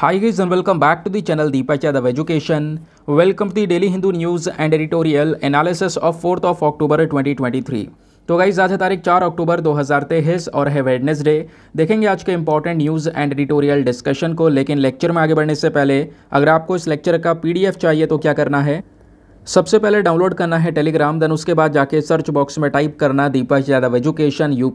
Hi guys and welcome back to the channel Deepa Yadav Education. Welcome to the Daily Hindu News and Editorial Analysis of 4th of October 2023. तो guys आज है तारीख चार अक्टूबर दो हज़ार तेईस और है वेडनेसडे देखेंगे आज के important news and editorial discussion को लेकिन लेक्चर में आगे बढ़ने से पहले अगर आपको इस लेक्चर का पीडीएफ चाहिए तो क्या करना है सबसे पहले डाउनलोड करना है टेलीग्राम देन उसके बाद जाके सर्च बॉक्स में टाइप करना Deepak Yadav education you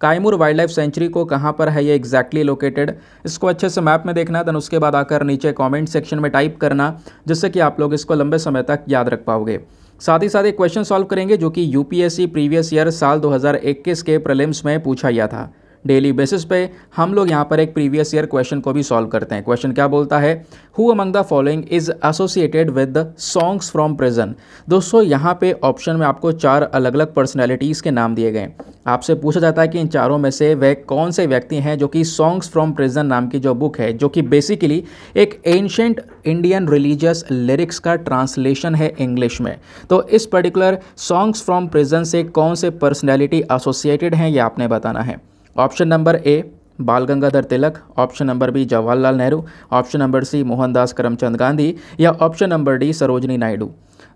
Kaimur wild life sanctuary को कहाँ पर है ये एग्जैक्टली लोकेटेड इसको अच्छे से मैप में देखना देन उसके बाद आकर नीचे कॉमेंट सेक्शन में टाइप करना जिससे कि आप लोग इसको लंबे समय तक याद रख पाओगे साथ ही साथ एक क्वेश्चन सॉल्व करेंगे जो कि यूपीएससी प्रीवियस ईयर साल 2021 के प्रलिम्स में पूछा गया था डेली बेसिस पे हम लोग यहाँ पर एक प्रीवियस ईयर क्वेश्चन को भी सॉल्व करते हैं क्वेश्चन क्या बोलता है who among the following is associated with the songs from prison दोस्तों यहाँ पे ऑप्शन में आपको चार अलग अलग पर्सनैलिटीज़ के नाम दिए गए आपसे पूछा जाता है कि इन चारों में से वह कौन से व्यक्ति हैं जो कि सॉन्ग्स फ्रॉम प्रिजन नाम की जो बुक है जो कि बेसिकली एक एंशेंट इंडियन रिलीजियस लिरिक्स का ट्रांसलेशन है इंग्लिश में तो इस पर्टिकुलर सॉन्ग्स फ्रॉम प्रिजन से कौन से पर्सनैलिटी एसोसिएटेड हैं ये आपने बताना है option number A Bal Gangadhar Tilak option number B Jawaharlal Nehru option number C Mohandas Karamchand Gandhi या option number D Sarojini Naidu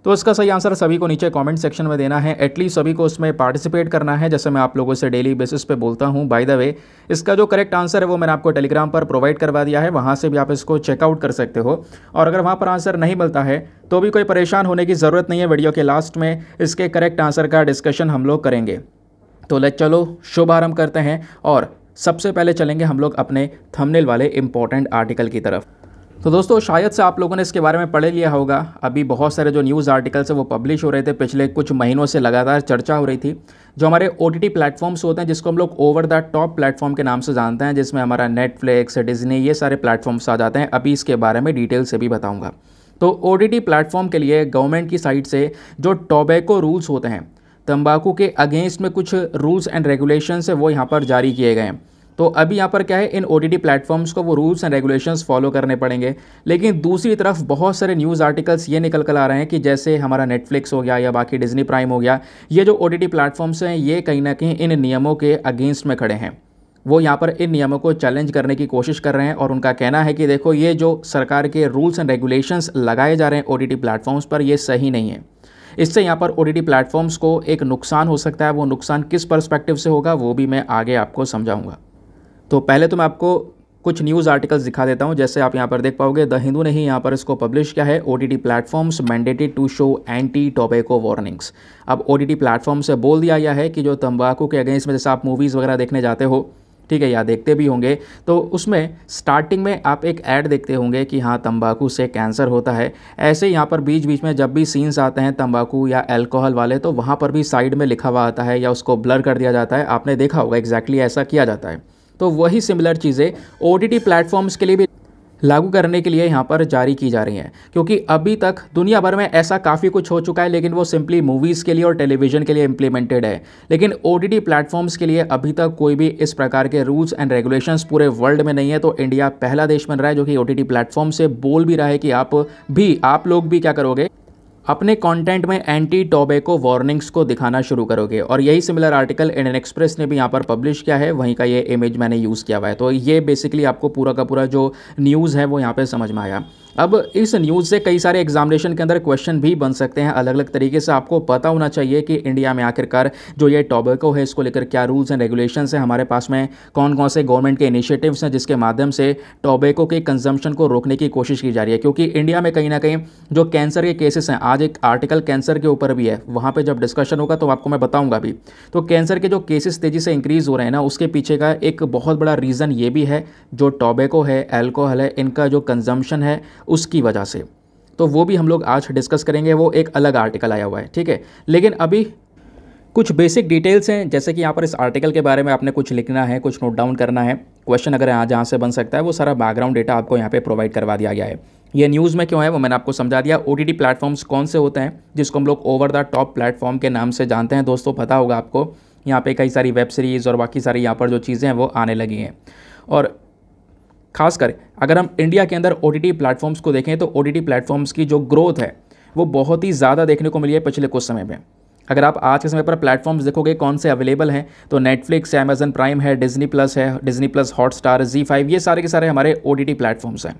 तो इसका सही आंसर सभी को नीचे कमेंट सेक्शन में देना है एटलीस्ट सभी को उसमें पार्टिसिपेट करना है जैसे मैं आप लोगों से डेली बेसिस पे बोलता हूँ बाय द वे इसका जो करेक्ट आंसर है वो मैंने आपको टेलीग्राम पर प्रोवाइड करवा दिया है वहाँ से भी आप इसको चेकआउट कर सकते हो और अगर वहाँ पर आंसर नहीं मिलता है तो भी कोई परेशान होने की ज़रूरत नहीं है वीडियो के लास्ट में इसके करेक्ट आंसर का डिस्कशन हम लोग करेंगे तो ले चलो आरम्भ करते हैं और सबसे पहले चलेंगे हम लोग अपने थंबनेल वाले इंपॉर्टेंट आर्टिकल की तरफ तो दोस्तों शायद से आप लोगों ने इसके बारे में पढ़ लिया होगा अभी बहुत सारे जो न्यूज़ आर्टिकल्स हैं वो पब्लिश हो रहे थे पिछले कुछ महीनों से लगातार चर्चा हो रही थी जो हमारे ओ टी प्लेटफॉर्म्स होते हैं जिसको हम लोग ओवर द टॉप प्लेटफॉर्म के नाम से जानते हैं जिसमें हमारा नेटफ्लिक्स डिजनी ये सारे प्लेटफॉर्म्स आ जाते हैं अभी इसके बारे में डिटेल से भी बताऊँगा तो ओ टी प्लेटफॉर्म के लिए गवर्नमेंट की साइड से जो टोबैको रूल्स होते हैं तंबाकू के अगेंस्ट में कुछ रूल्स एंड रेगुलेशंस है वो यहाँ पर जारी किए गए हैं तो अभी यहाँ पर क्या है इन ओ टी प्लेटफॉर्म्स को वो रूल्स एंड रेगुलेशंस फॉलो करने पड़ेंगे लेकिन दूसरी तरफ बहुत सारे न्यूज़ आर्टिकल्स ये निकल कर आ रहे हैं कि जैसे हमारा नेटफ्लिक्स हो गया या बाकी डिज्नी प्राइम हो गया ये जो ओ टी प्लेटफॉर्म्स हैं ये कहीं ना कहीं इन नियमों के अगेंस्ट में खड़े हैं वो यहाँ पर इन नियमों को चैलेंज करने की कोशिश कर रहे हैं और उनका कहना है कि देखो ये जो सरकार के रूल्स एंड रेगुलेशंस लगाए जा रहे हैं ओ टी प्लेटफॉर्म्स पर ये सही नहीं है इससे यहाँ पर ओ टी प्लेटफॉर्म्स को एक नुकसान हो सकता है वो नुकसान किस परस्पेक्टिव से होगा वो भी मैं आगे आपको समझाऊँगा तो पहले तो मैं आपको कुछ न्यूज़ आर्टिकल्स दिखा देता हूँ जैसे आप यहाँ पर देख पाओगे द हिंदू ने ही यहाँ पर इसको पब्लिश किया है O T platforms mandated to show anti tobacco warnings अब ओ टी प्लेटफॉर्म से बोल दिया गया है कि जो तंबाकू के अगेंस्ट में जैसे आप मूवीज़ वगैरह देखने जाते हो ठीक है या देखते भी होंगे तो उसमें स्टार्टिंग में आप एक ऐड देखते होंगे कि हाँ तंबाकू से कैंसर होता है ऐसे यहाँ पर बीच बीच में जब भी सीन्स आते हैं तंबाकू या अल्कोहल वाले तो वहाँ पर भी साइड में लिखा हुआ आता है या उसको ब्लर कर दिया जाता है आपने देखा होगा एग्जैक्टली exactly ऐसा किया जाता है तो वही सिमिलर चीज़ें ओ टी प्लेटफॉर्म्स के लिए भी लागू करने के लिए यहाँ पर जारी की जा रही हैं क्योंकि अभी तक दुनिया भर में ऐसा काफ़ी कुछ हो चुका है लेकिन वो सिंपली मूवीज़ के लिए और टेलीविज़न के लिए इम्प्लीमेंटेड है लेकिन ओ टी प्लेटफॉर्म्स के लिए अभी तक कोई भी इस प्रकार के रूल्स एंड रेगुलेशंस पूरे वर्ल्ड में नहीं है तो इंडिया पहला देश बन रहा है जो कि ओ टी प्लेटफॉर्म से बोल भी रहा है कि आप भी आप लोग भी क्या करोगे अपने कंटेंट में एंटी टोबैको वार्निंग्स को दिखाना शुरू करोगे और यही सिमिलर आर्टिकल इंडियन एक्सप्रेस ने भी यहाँ पर पब्लिश किया है वहीं का ये इमेज मैंने यूज़ किया हुआ है तो ये बेसिकली आपको पूरा का पूरा जो न्यूज़ है वो यहाँ पर समझ में आया अब इस न्यूज़ से कई सारे एग्जामिनेशन के अंदर क्वेश्चन भी बन सकते हैं अलग अलग तरीके से आपको पता होना चाहिए कि इंडिया में आखिरकार जो ये टोबैको है इसको लेकर क्या रूल्स एंड रेगुलेशन है हमारे पास में कौन कौन से गवर्नमेंट के इनिशिएटिव्स हैं जिसके माध्यम से टोबैको के कंजम्पशन को रोकने की कोशिश की जा रही है क्योंकि इंडिया में कहीं ना कहीं जो कैंसर के केसेस हैं आज एक आर्टिकल कैंसर के ऊपर भी है वहाँ पर जब डिस्कशन होगा तो आपको मैं बताऊँगा भी तो कैंसर के जो केसेस तेज़ी से इंक्रीज़ हो रहे हैं ना उसके पीछे का एक बहुत बड़ा रीज़न ये भी है जो टोबैको है एल्कोहल है इनका जो कंजम्पशन है उसकी वजह से तो वो भी हम लोग आज डिस्कस करेंगे वो एक अलग आर्टिकल आया हुआ है ठीक है लेकिन अभी कुछ बेसिक डिटेल्स हैं जैसे कि यहाँ पर इस आर्टिकल के बारे में आपने कुछ लिखना है कुछ नोट डाउन करना है क्वेश्चन अगर यहाँ जहाँ से बन सकता है वो सारा बैकग्राउंड डेटा आपको यहाँ पे प्रोवाइड करवा दिया गया है ये न्यूज़ में क्यों है वो मैंने आपको समझा दिया ओ टी प्लेटफॉर्म्स कौन से होते हैं जिसको हम लोग ओवर द टॉप प्लेटफॉर्म के नाम से जानते हैं दोस्तों पता होगा आपको यहाँ पे कई सारी वेब सीरीज़ और बाकी सारी यहाँ पर जो चीज़ें हैं वो आने लगी हैं और खासकर अगर हम इंडिया के अंदर ओ टी प्लेटफॉर्म्स को देखें तो ओ टी प्लेटफॉर्म्स की जो ग्रोथ है वो बहुत ही ज़्यादा देखने को मिली है पिछले कुछ समय में अगर आप आज के समय पर प्लेटफॉर्म्स देखोगे कौन से अवेलेबल हैं तो नेटफ्लिक्स है अमेजन प्राइम है डिजनी प्लस है Disney plus Hotstar Zee five ये सारे के सारे हमारे ओ टी प्लेटफॉर्म्स हैं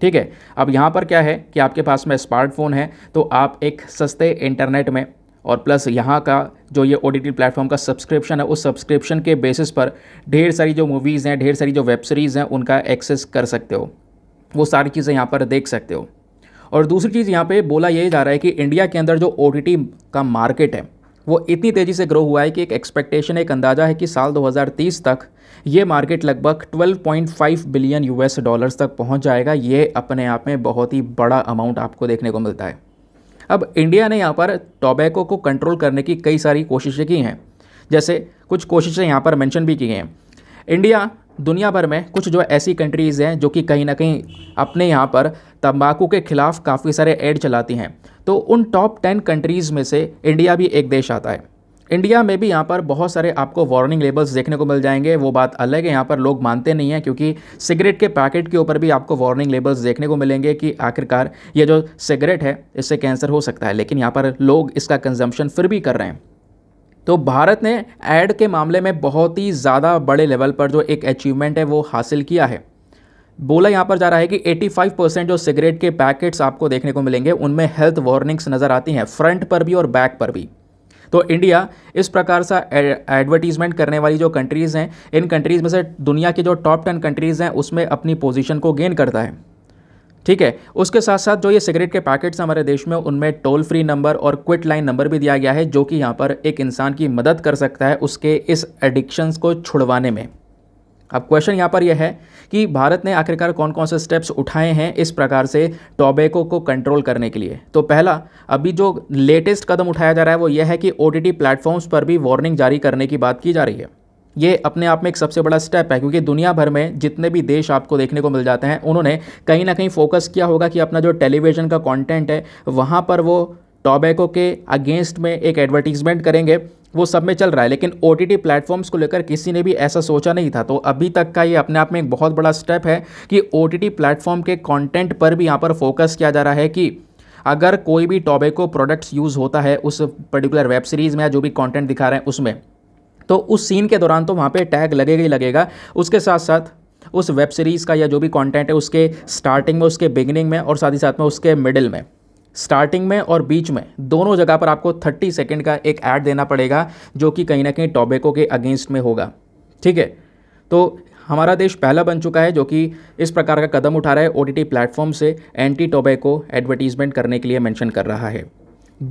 ठीक है अब यहाँ पर क्या है कि आपके पास में स्मार्टफोन है तो आप एक सस्ते इंटरनेट में और प्लस यहाँ का जो ये ओ प्लेटफॉर्म का सब्सक्रिप्शन है उस सब्सक्रिप्शन के बेसिस पर ढेर सारी जो मूवीज़ हैं ढेर सारी जो वेब सीरीज़ हैं उनका एक्सेस कर सकते हो वो सारी चीज़ें यहाँ पर देख सकते हो और दूसरी चीज़ यहाँ पे बोला ये जा रहा है कि इंडिया के अंदर जो ओ का मार्केट है वो इतनी तेज़ी से ग्रो हुआ है कि एक एक्सपेक्टेशन एक अंदाज़ा है कि साल 2030 तक ये मार्केट लगभग 12.5 बिलियन यूएस डॉलर्स तक पहुंच जाएगा ये अपने आप में बहुत ही बड़ा अमाउंट आपको देखने को मिलता है अब इंडिया ने यहाँ पर टोबैको को कंट्रोल करने की कई सारी कोशिशें की हैं जैसे कुछ कोशिशें यहाँ पर मैंशन भी की हैं इंडिया दुनिया भर में कुछ जो ऐसी कंट्रीज़ हैं जो कि कहीं ना कहीं अपने यहाँ पर तंबाकू के खिलाफ काफ़ी सारे एड चलाती हैं तो उन टॉप टेन कंट्रीज़ में से इंडिया भी एक देश आता है इंडिया में भी यहाँ पर बहुत सारे आपको वार्निंग लेबल्स देखने को मिल जाएंगे वो बात अलग है यहाँ पर लोग मानते नहीं हैं क्योंकि सिगरेट के पैकेट के ऊपर भी आपको वार्निंग लेबल्स देखने को मिलेंगे कि आखिरकार ये जो सिगरेट है इससे कैंसर हो सकता है लेकिन यहाँ पर लोग इसका कंजम्पशन फिर भी कर रहे हैं तो भारत ने एड के मामले में बहुत ही ज़्यादा बड़े लेवल पर जो एक अचीवमेंट है वो हासिल किया है बोला यहाँ पर जा रहा है कि 85 परसेंट जो सिगरेट के पैकेट्स आपको देखने को मिलेंगे उनमें हेल्थ वार्निंग्स नज़र आती हैं फ्रंट पर भी और बैक पर भी तो इंडिया इस प्रकार सा एडवर्टीजमेंट करने वाली जो कंट्रीज़ हैं इन कंट्रीज़ में से दुनिया की जो टॉप टेन कंट्रीज़ हैं उसमें अपनी पोजिशन को गेन करता है ठीक है उसके साथ साथ जो ये सिगरेट के पैकेट्स हमारे देश में उनमें टोल फ्री नंबर और क्विट लाइन नंबर भी दिया गया है जो कि यहाँ पर एक इंसान की मदद कर सकता है उसके इस एडिक्शंस को छुड़वाने में अब क्वेश्चन यहाँ पर यह है कि भारत ने आखिरकार कौन कौन से स्टेप्स उठाए हैं इस प्रकार से टोबैको को कंट्रोल करने के लिए तो पहला अभी जो लेटेस्ट कदम उठाया जा रहा है वो यह है कि ओ टी प्लेटफॉर्म्स पर भी वार्निंग जारी करने की बात की जा रही है ये अपने आप में एक सबसे बड़ा स्टेप है क्योंकि दुनिया भर में जितने भी देश आपको देखने को मिल जाते हैं उन्होंने कहीं ना कहीं फोकस किया होगा कि अपना जो टेलीविज़न का कंटेंट है वहाँ पर वो टोबैको के अगेंस्ट में एक एडवर्टीज़मेंट करेंगे वो सब में चल रहा है लेकिन ओ टी प्लेटफॉर्म्स को लेकर किसी ने भी ऐसा सोचा नहीं था तो अभी तक का ये अपने आप में एक बहुत बड़ा स्टेप है कि ओ टी प्लेटफॉर्म के कॉन्टेंट पर भी यहाँ पर फोकस किया जा रहा है कि अगर कोई भी टॉबेको प्रोडक्ट्स यूज़ होता है उस पर्टिकुलर वेब सीरीज़ में या जो भी कंटेंट दिखा रहे हैं उसमें तो उस सीन के दौरान तो वहाँ पे टैग लगेगा ही लगेगा उसके साथ साथ उस वेब सीरीज़ का या जो भी कंटेंट है उसके स्टार्टिंग में उसके बिगिनिंग में और साथ ही साथ में उसके मिडिल में स्टार्टिंग में और बीच में दोनों जगह पर आपको थर्टी सेकेंड का एक ऐड देना पड़ेगा जो कि कहीं ना कहीं टॉबेको के अगेंस्ट में होगा ठीक है तो हमारा देश पहला बन चुका है जो कि इस प्रकार का कदम उठा रहा है ओ टी प्लेटफॉर्म से एंटी टोबैको एडवर्टीजमेंट करने के लिए मैंशन कर रहा है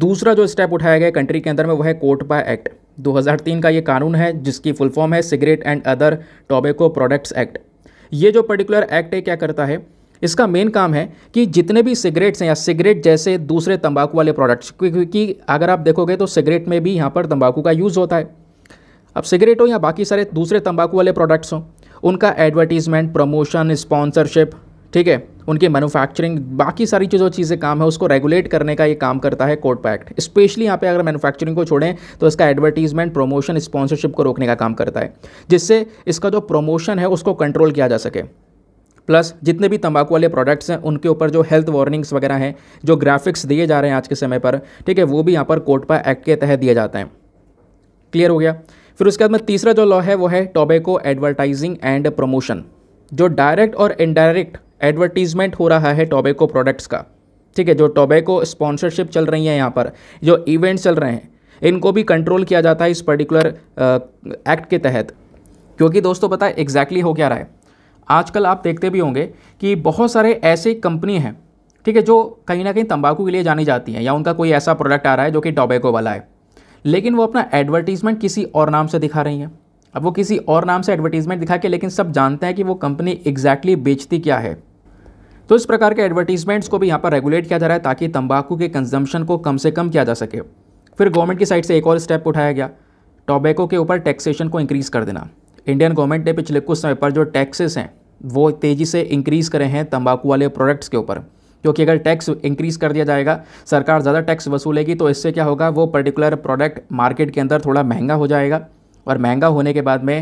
दूसरा जो स्टेप उठाया गया कंट्री के अंदर में वह है कोटपा एक्ट 2003 का ये कानून है जिसकी फुल फॉर्म है cigarette and other tobacco products act ये जो पर्टिकुलर एक्ट है क्या करता है इसका मेन काम है कि जितने भी सिगरेट्स हैं या सिगरेट जैसे दूसरे तंबाकू वाले प्रोडक्ट्स क्योंकि अगर आप देखोगे तो सिगरेट में भी यहाँ पर तंबाकू का यूज़ होता है अब सिगरेट हो या बाकी सारे दूसरे तंबाकू वाले प्रोडक्ट्स हों उनका एडवर्टीज़मेंट प्रमोशन स्पॉन्सरशिप ठीक है उनकी मैनुफैक्चरिंग बाकी सारी चीज़ों चीज़ें काम है उसको रेगुलेट करने का ये काम करता है कोर्ट पैक्ट स्पेशली यहाँ पे अगर मैनुफैक्चरिंग को छोड़ें तो इसका एडवर्टीजमेंट प्रमोशन स्पॉन्सरशिप को रोकने का काम करता है जिससे इसका जो प्रमोशन है उसको कंट्रोल किया जा सके प्लस जितने भी तंबाकू वाले प्रोडक्ट्स हैं उनके ऊपर जो हेल्थ वार्निंग्स वगैरह हैं जो ग्राफिक्स दिए जा रहे हैं आज के समय पर ठीक है वो भी यहाँ पर कोटपा एक्ट के तहत दिए जाते हैं क्लियर हो गया फिर उसके बाद में तीसरा जो लॉ है वो है टोबैको एडवर्टाइजिंग एंड प्रमोशन जो डायरेक्ट और इनडायरेक्ट एडवर्टीजमेंट हो रहा है टोबैको प्रोडक्ट्स का ठीक है जो टोबैको स्पॉन्सरशिप चल रही है यहाँ पर जो इवेंट्स चल रहे हैं इनको भी कंट्रोल किया जाता है इस पर्टिकुलर एक्ट के तहत क्योंकि दोस्तों पता है एग्जैक्टली हो क्या रहा है आजकल आप देखते भी होंगे कि बहुत सारे ऐसे कंपनी हैं ठीक है जो कहीं ना कहीं तंबाकू के लिए जानी जाती हैं या उनका कोई ऐसा प्रोडक्ट आ रहा है जो कि टोबैको वाला है लेकिन वो अपना एडवर्टीज़मेंट किसी और नाम से दिखा रही हैं अब वो किसी और नाम से एडवर्टीज़मेंट दिखा के लेकिन सब जानते हैं कि वो कंपनी एग्जैक्टली बेचती क्या है तो इस प्रकार के एडवर्टीज़मेंट्स को भी यहाँ पर रेगुलेट किया जा रहा है ताकि तंबाकू के कंजम्पशन को कम से कम किया जा सके फिर गवर्नमेंट की साइड से एक और स्टेप उठाया गया टोबैको के ऊपर टैक्सेशन को इंक्रीज़ कर देना इंडियन गवर्नमेंट ने पिछले कुछ समय पर जो टैक्सेस हैं वो तेज़ी से इंक्रीज़ करें हैं तंबाकू वाले प्रोडक्ट्स के ऊपर क्योंकि अगर टैक्स इंक्रीज़ कर दिया जाएगा सरकार ज़्यादा टैक्स वसूलेगी तो इससे क्या होगा वो पर्टिकुलर प्रोडक्ट मार्केट के अंदर थोड़ा महंगा हो जाएगा और महंगा होने के बाद में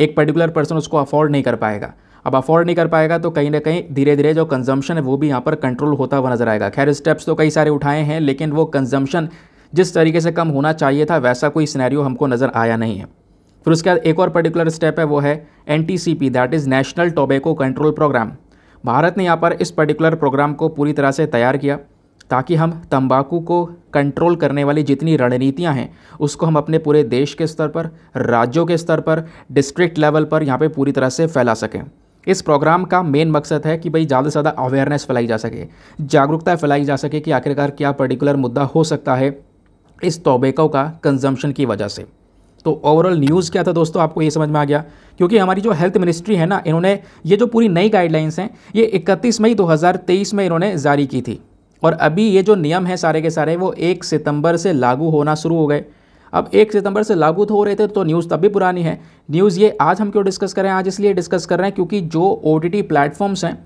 एक पर्टिकुलर पर्सन उसको अफोर्ड नहीं कर पाएगा अब अफोर्ड नहीं कर पाएगा तो कहीं ना कहीं धीरे धीरे जो कंजम्पशन है वो भी यहाँ पर कंट्रोल होता हुआ नजर आएगा खैर स्टेप्स तो कई सारे उठाए हैं लेकिन वो कंजम्पशन जिस तरीके से कम होना चाहिए था वैसा कोई सिनेरियो हमको नज़र आया नहीं है फिर उसके बाद एक और पर्टिकुलर स्टेप है वो है N T C P that is national tobacco control programme Bharat ने यहाँ पर इस पर्टिकुलर प्रोग्राम को पूरी तरह से तैयार किया ताकि हम तंबाकू को कंट्रोल करने वाली जितनी रणनीतियाँ हैं उसको हम अपने पूरे देश के स्तर पर राज्यों के स्तर पर डिस्ट्रिक्ट लेवल पर यहाँ पे पूरी तरह से फैला सकें इस प्रोग्राम का मेन मकसद है कि भाई ज़्यादा से ज़्यादा अवेयरनेस फैलाई जा सके जागरूकता फैलाई जा सके कि आखिरकार क्या पर्टिकुलर मुद्दा हो सकता है इस तोबेको का कंजम्पशन की वजह से तो ओवरऑल न्यूज़ क्या था दोस्तों आपको ये समझ में आ गया क्योंकि हमारी जो हेल्थ मिनिस्ट्री है ना इन्होंने ये जो पूरी नई गाइडलाइंस हैं ये 31 मई 2023 में इन्होंने जारी की थी और अभी ये जो नियम है सारे के सारे वो एक सितंबर से लागू होना शुरू हो गए अब एक सितंबर से लागू तो हो रहे थे तो न्यूज़ तब भी पुरानी है न्यूज़ ये आज हम क्यों डिस्कस कर रहे हैं आज इसलिए डिस्कस कर रहे हैं क्योंकि जो ओ टी प्लेटफॉर्म्स हैं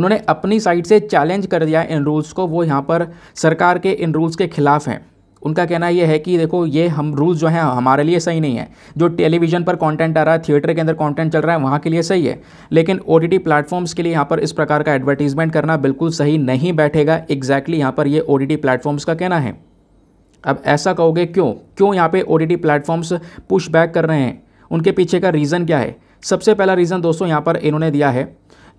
उन्होंने अपनी साइड से चैलेंज कर दिया इन रूल्स को वो यहाँ पर सरकार के इन रूल्स के खिलाफ हैं उनका कहना यह है कि देखो ये हम रूल्स जो हैं हमारे लिए सही नहीं है जो टेलीविज़न पर कंटेंट आ रहा है थिएटर के अंदर कंटेंट चल रहा है वहाँ के लिए सही है लेकिन ओ टी प्लेटफॉर्म्स के लिए यहाँ पर इस प्रकार का एडवर्टीज़मेंट करना बिल्कुल सही नहीं बैठेगा एग्जैक्टली exactly यहाँ पर ये ओ टी प्लेटफॉर्म्स का कहना है अब ऐसा कहोगे क्यों क्यों यहाँ पर O T platforms push back कर रहे हैं उनके पीछे का रीज़न क्या है सबसे पहला रीज़न दोस्तों यहाँ पर इन्होंने दिया है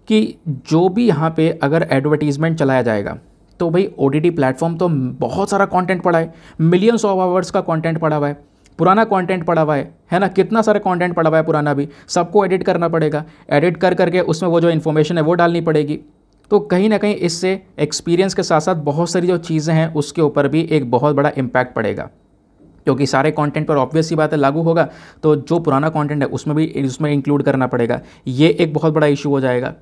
कि जो भी यहाँ पे अगर एडवर्टीज़मेंट चलाया जाएगा तो भाई ओ टी प्लेटफॉर्म तो बहुत सारा कंटेंट पड़ा है मिलियंस ऑफ आवर्स का कंटेंट पड़ा हुआ है पुराना कंटेंट पड़ा हुआ है है ना कितना सारा कंटेंट पड़ा हुआ है पुराना भी सबको एडिट करना पड़ेगा एडिट कर करके उसमें वो जो इन्फॉर्मेशन है वो डालनी पड़ेगी तो कहीं ना कहीं इससे एक्सपीरियंस के साथ साथ बहुत सारी जो चीज़ें हैं उसके ऊपर भी एक बहुत बड़ा इम्पैक्ट पड़ेगा क्योंकि सारे कंटेंट पर ऑब्वियस ही बात है लागू होगा तो जो पुराना कंटेंट है उसमें भी उसमें इंक्लूड करना पड़ेगा ये एक बहुत बड़ा इशू हो जाएगा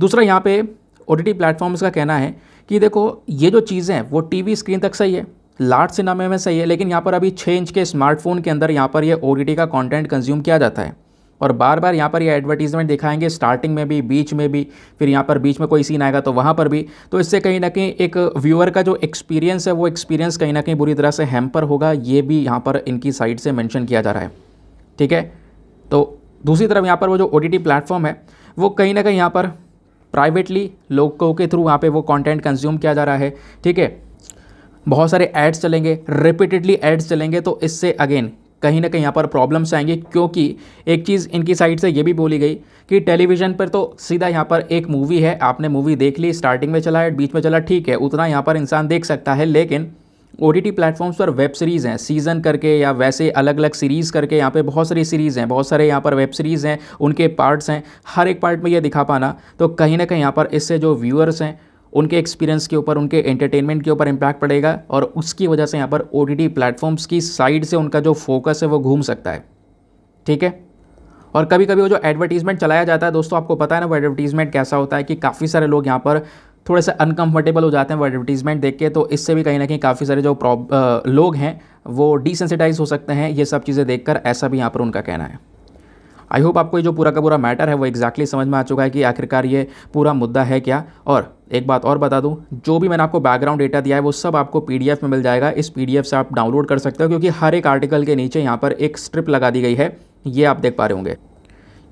दूसरा यहाँ पे ओ टी प्लेटफॉर्म्स का कहना है कि देखो ये जो चीज़ें हैं वो टीवी स्क्रीन तक सही है लार्ज सिनेमा में सही है लेकिन यहाँ पर अभी छः इंच के स्मार्टफोन के अंदर यहाँ पर ये ओ का कॉन्टेंट कंज्यूम किया जाता है और बार बार यहाँ पर ये एडवर्टीजमेंट दिखाएंगे स्टार्टिंग में भी बीच में भी फिर यहाँ पर बीच में कोई सीन आएगा तो वहाँ पर भी तो इससे कहीं ना कहीं एक व्यूअर का जो एक्सपीरियंस है वो एक्सपीरियंस कहीं ना कहीं बुरी तरह से हैम्पर होगा ये भी यहाँ पर इनकी साइड से मैंशन किया जा रहा है ठीक है तो दूसरी तरफ यहाँ पर वो जो ओ टी प्लेटफॉर्म है वो कहीं ना कहीं यहाँ पर प्राइवेटली लोगों के थ्रू वहाँ पे वो कंटेंट कंज्यूम किया जा रहा है ठीक है बहुत सारे एड्स चलेंगे रिपीटेडली एड्स चलेंगे तो इससे अगेन कहीं ना कहीं यहाँ पर प्रॉब्लम्स आएंगे क्योंकि एक चीज़ इनकी साइड से ये भी बोली गई कि टेलीविज़न पर तो सीधा यहाँ पर एक मूवी है आपने मूवी देख ली स्टार्टिंग में चला है बीच में चला ठीक है उतना यहाँ पर इंसान देख सकता है लेकिन ओ टी प्लेटफॉर्म्स पर वेब सीरीज़ हैं सीज़न करके या वैसे अलग अलग सीरीज़ करके यहाँ पे बहुत सारी सीरीज़ हैं बहुत सारे यहाँ पर वेब सीरीज़ हैं उनके पार्ट्स हैं हर एक पार्ट में ये दिखा पाना तो कहीं ना कहीं यहाँ पर इससे जो व्यूअर्स हैं उनके एक्सपीरियंस के ऊपर उनके एंटरटेनमेंट के ऊपर इम्पैक्ट पड़ेगा और उसकी वजह से यहाँ पर ओ टी प्लेटफॉर्म्स की साइड से उनका जो फोकस है वो घूम सकता है ठीक है और कभी कभी वो जो एडवर्टीज़मेंट चलाया जाता है दोस्तों आपको पता है ना वो एडवर्टीज़मेंट कैसा होता है कि काफ़ी सारे लोग यहाँ पर थोड़े से अनकंफर्टेबल हो जाते हैं वो एडवर्टीज़मेंट देख के तो इससे भी कहीं ना कहीं काफ़ी सारे जो आ, लोग हैं वो डिसेंसिटाइज हो सकते हैं ये सब चीज़ें देखकर ऐसा भी यहाँ पर उनका कहना है आई होप आपको ये जो पूरा का पूरा मैटर है वो एक्जैक्टली exactly समझ में आ चुका है कि आखिरकार ये पूरा मुद्दा है क्या और एक बात और बता दूं जो भी मैंने आपको बैकग्राउंड डेटा दिया है वो सब आपको पीडीएफ में मिल जाएगा इस पीडीएफ से आप डाउनलोड कर सकते हो क्योंकि हर एक आर्टिकल के नीचे यहाँ पर एक स्ट्रिप लगा दी गई है ये आप देख पा रहे होंगे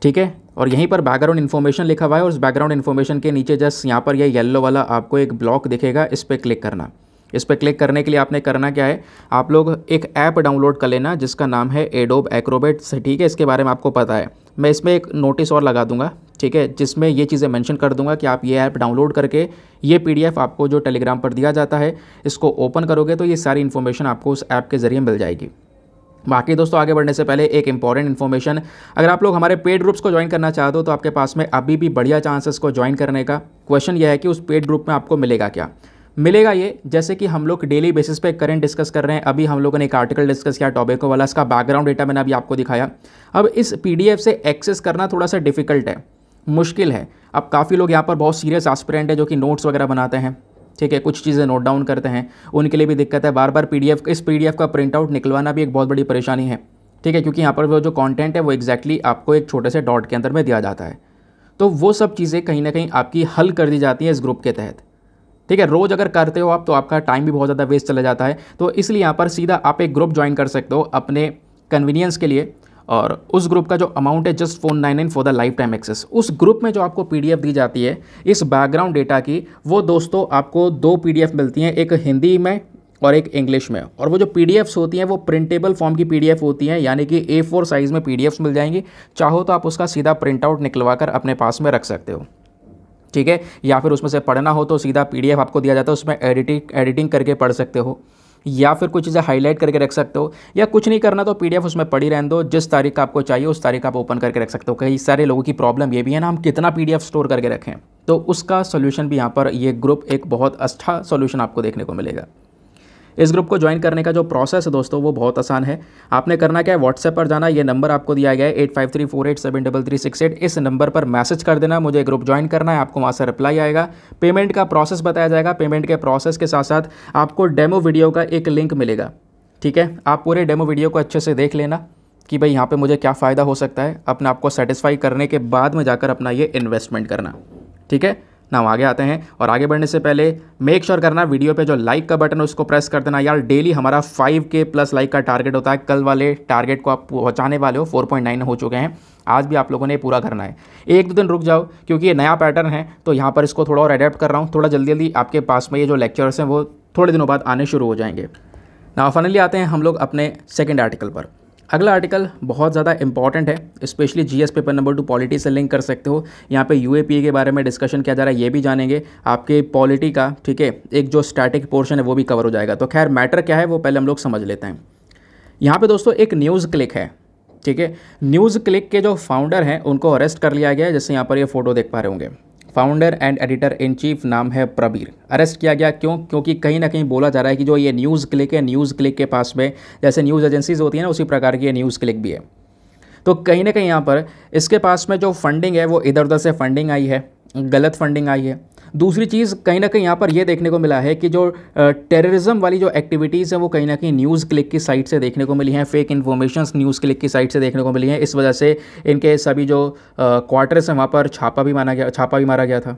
ठीक है और यहीं पर बैकग्राउंड इन्फॉर्मेशन लिखा हुआ है और उस बैकग्राउंड इन्फॉर्मेशन के नीचे जस्ट यहाँ पर यह येलो वाला आपको एक ब्लॉक दिखेगा इस पर क्लिक करना इस पर क्लिक करने के लिए आपने करना क्या है आप लोग एक ऐप डाउनलोड कर लेना जिसका नाम है एडोब एक्रोबेट से ठीक है इसके बारे में आपको पता है मैं इसमें एक नोटिस और लगा दूंगा ठीक है जिसमें ये चीज़ें मेंशन कर दूंगा कि आप ये ऐप डाउनलोड करके ये पीडीएफ आपको जो टेलीग्राम पर दिया जाता है इसको ओपन करोगे तो ये सारी इन्फॉर्मेशन आपको उस ऐप के ज़रिए मिल जाएगी बाकी दोस्तों आगे बढ़ने से पहले एक इंपॉर्टेंट इन्फॉर्मेशन अगर आप लोग हमारे पेड ग्रुप्स को ज्वाइन करना चाहते हो तो आपके पास में अभी भी बढ़िया चांसेस को ज्वाइन करने का क्वेश्चन यह है कि उस पेड ग्रुप में आपको मिलेगा क्या मिलेगा ये जैसे कि हम लोग डेली बेसिस पे करंट डिस्कस कर रहे हैं अभी हम लोगों ने एक आर्टिकल डिस्कस किया टोबेको वाला इसका बैकग्राउंड डेटा मैंने अभी आपको दिखाया अब इस पीडीएफ से एक्सेस करना थोड़ा सा डिफिकल्ट है मुश्किल है अब काफ़ी लोग यहाँ पर बहुत सीरियस एस्पिरेंट है जो कि नोट्स वगैरह बनाते हैं ठीक है कुछ चीज़ें नोट डाउन करते हैं उनके लिए भी दिक्कत है बार बार पी इस पी का प्रिंट आउट निकलवाना भी एक बहुत बड़ी परेशानी है ठीक है क्योंकि यहाँ पर वो जो कॉन्टेंट है वो एक्जैक्टली exactly आपको एक छोटे से डॉट के अंदर में दिया जाता है तो वो सब चीज़ें कहीं ना कहीं आपकी हल कर दी जाती हैं इस ग्रुप के तहत ठीक है रोज़ अगर करते हो आप तो आपका टाइम भी बहुत ज़्यादा वेस्ट चला जाता है तो इसलिए यहाँ पर सीधा आप एक ग्रुप ज्वाइन कर सकते हो अपने कन्वीनियंस के लिए और उस ग्रुप का जो अमाउंट है just four nine nine for the life time access उस ग्रुप में जो आपको पीडीएफ दी जाती है इस बैकग्राउंड डेटा की वो दोस्तों आपको दो पीडीएफ मिलती हैं एक हिंदी में और एक इंग्लिश में और वो जो पी होती हैं वो प्रिंटेबल फॉर्म की पी होती हैं यानी कि ए फोर साइज़ में पी मिल जाएंगी चाहो तो आप उसका सीधा प्रिंट आउट निकलवा कर अपने पास में रख सकते हो ठीक है या फिर उसमें से पढ़ना हो तो सीधा पीडीएफ आपको दिया जाता है उसमें एडिटिंग एडिटिंग करके पढ़ सकते हो या फिर कुछ चीज़ें हाईलाइट करके रख सकते हो या कुछ नहीं करना तो पी उसमें पड़ी रहने दो जिस तारीख आपको चाहिए उस तारीख आप ओपन करके रख सकते हो कई सारे लोगों की प्रॉब्लम ये भी है ना हम कितना पी स्टोर करके रखें तो उसका सोल्यूशन भी यहाँ पर ये ग्रुप एक बहुत अच्छा सोल्यूशन आपको देखने को मिलेगा इस ग्रुप को ज्वाइन करने का जो प्रोसेस है दोस्तों वो बहुत आसान है आपने करना क्या है व्हाट्सएप पर जाना ये नंबर आपको दिया गया है eight five three four eight seven double three six eight इस नंबर पर मैसेज कर देना मुझे ग्रुप ज्वाइन करना है आपको वहाँ से रिप्लाई आएगा पेमेंट का प्रोसेस बताया जाएगा पेमेंट के प्रोसेस के साथ साथ आपको डेमो वीडियो का एक लिंक मिलेगा ठीक है आप पूरे डेमो वीडियो को अच्छे से देख लेना कि भाई यहाँ पे मुझे क्या फ़ायदा हो सकता है अपने आप को सेटिस्फाई करने के बाद में जाकर अपना ये इन्वेस्टमेंट करना ठीक है ना आगे आते हैं और आगे बढ़ने से पहले मेक श्योर sure करना वीडियो पे जो लाइक का बटन है उसको प्रेस कर देना यार डेली हमारा 5k प्लस लाइक का टारगेट होता है कल वाले टारगेट को आप पहुँचाने वाले हो 4.9 हो चुके हैं आज भी आप लोगों ने पूरा करना है एक दो दिन रुक जाओ क्योंकि ये नया पैटर्न है तो यहाँ पर इसको थोड़ा और अडेप्ट कर रहा हूँ थोड़ा जल्दी जल्दी आपके पास में ये जो लेक्चर्स हैं वो थोड़े दिनों बाद आने शुरू हो जाएंगे ना फाइनली आते हैं हम लोग अपने सेकेंड आर्टिकल पर अगला आर्टिकल बहुत ज़्यादा इंपॉर्टेंट है specially GS paper number two polity से लिंक कर सकते हो यहाँ पे यूएपीए के बारे में डिस्कशन किया जा रहा है ये भी जानेंगे आपके पॉलिटी का ठीक है एक जो स्टैटिक पोर्शन है वो भी कवर हो जाएगा तो खैर मैटर क्या है वो पहले हम लोग समझ लेते हैं यहाँ पर दोस्तों एक न्यूज़ क्लिक है ठीक है न्यूज़ क्लिक के जो फाउंडर हैं उनको अरेस्ट कर लिया गया है जैसे यहाँ पर ये फ़ोटो देख पा रहे होंगे founder and editor in chief नाम है प्रबीर अरेस्ट किया गया क्यों क्योंकि कहीं ना कहीं बोला जा रहा है कि जो ये न्यूज़ क्लिक है न्यूज़ क्लिक के पास में जैसे न्यूज़ एजेंसीज होती है ना उसी प्रकार की ये न्यूज़ क्लिक भी है तो कहीं ना कहीं यहाँ पर इसके पास में जो फंडिंग है वो इधर उधर से फंडिंग आई है गलत फंडिंग आई है दूसरी चीज़ कहीं ना कहीं यहाँ पर यह देखने को मिला है कि जो टेररिज्म वाली जो एक्टिविटीज़ हैं वो कहीं ना कहीं न्यूज़ क्लिक की साइट से देखने को मिली हैं फेक इन्फॉर्मेशन न्यूज़ क्लिक की साइट से देखने को मिली हैं इस वजह से इनके सभी जो क्वार्टर्स हैं वहाँ पर छापा भी माना गया छापा भी मारा गया था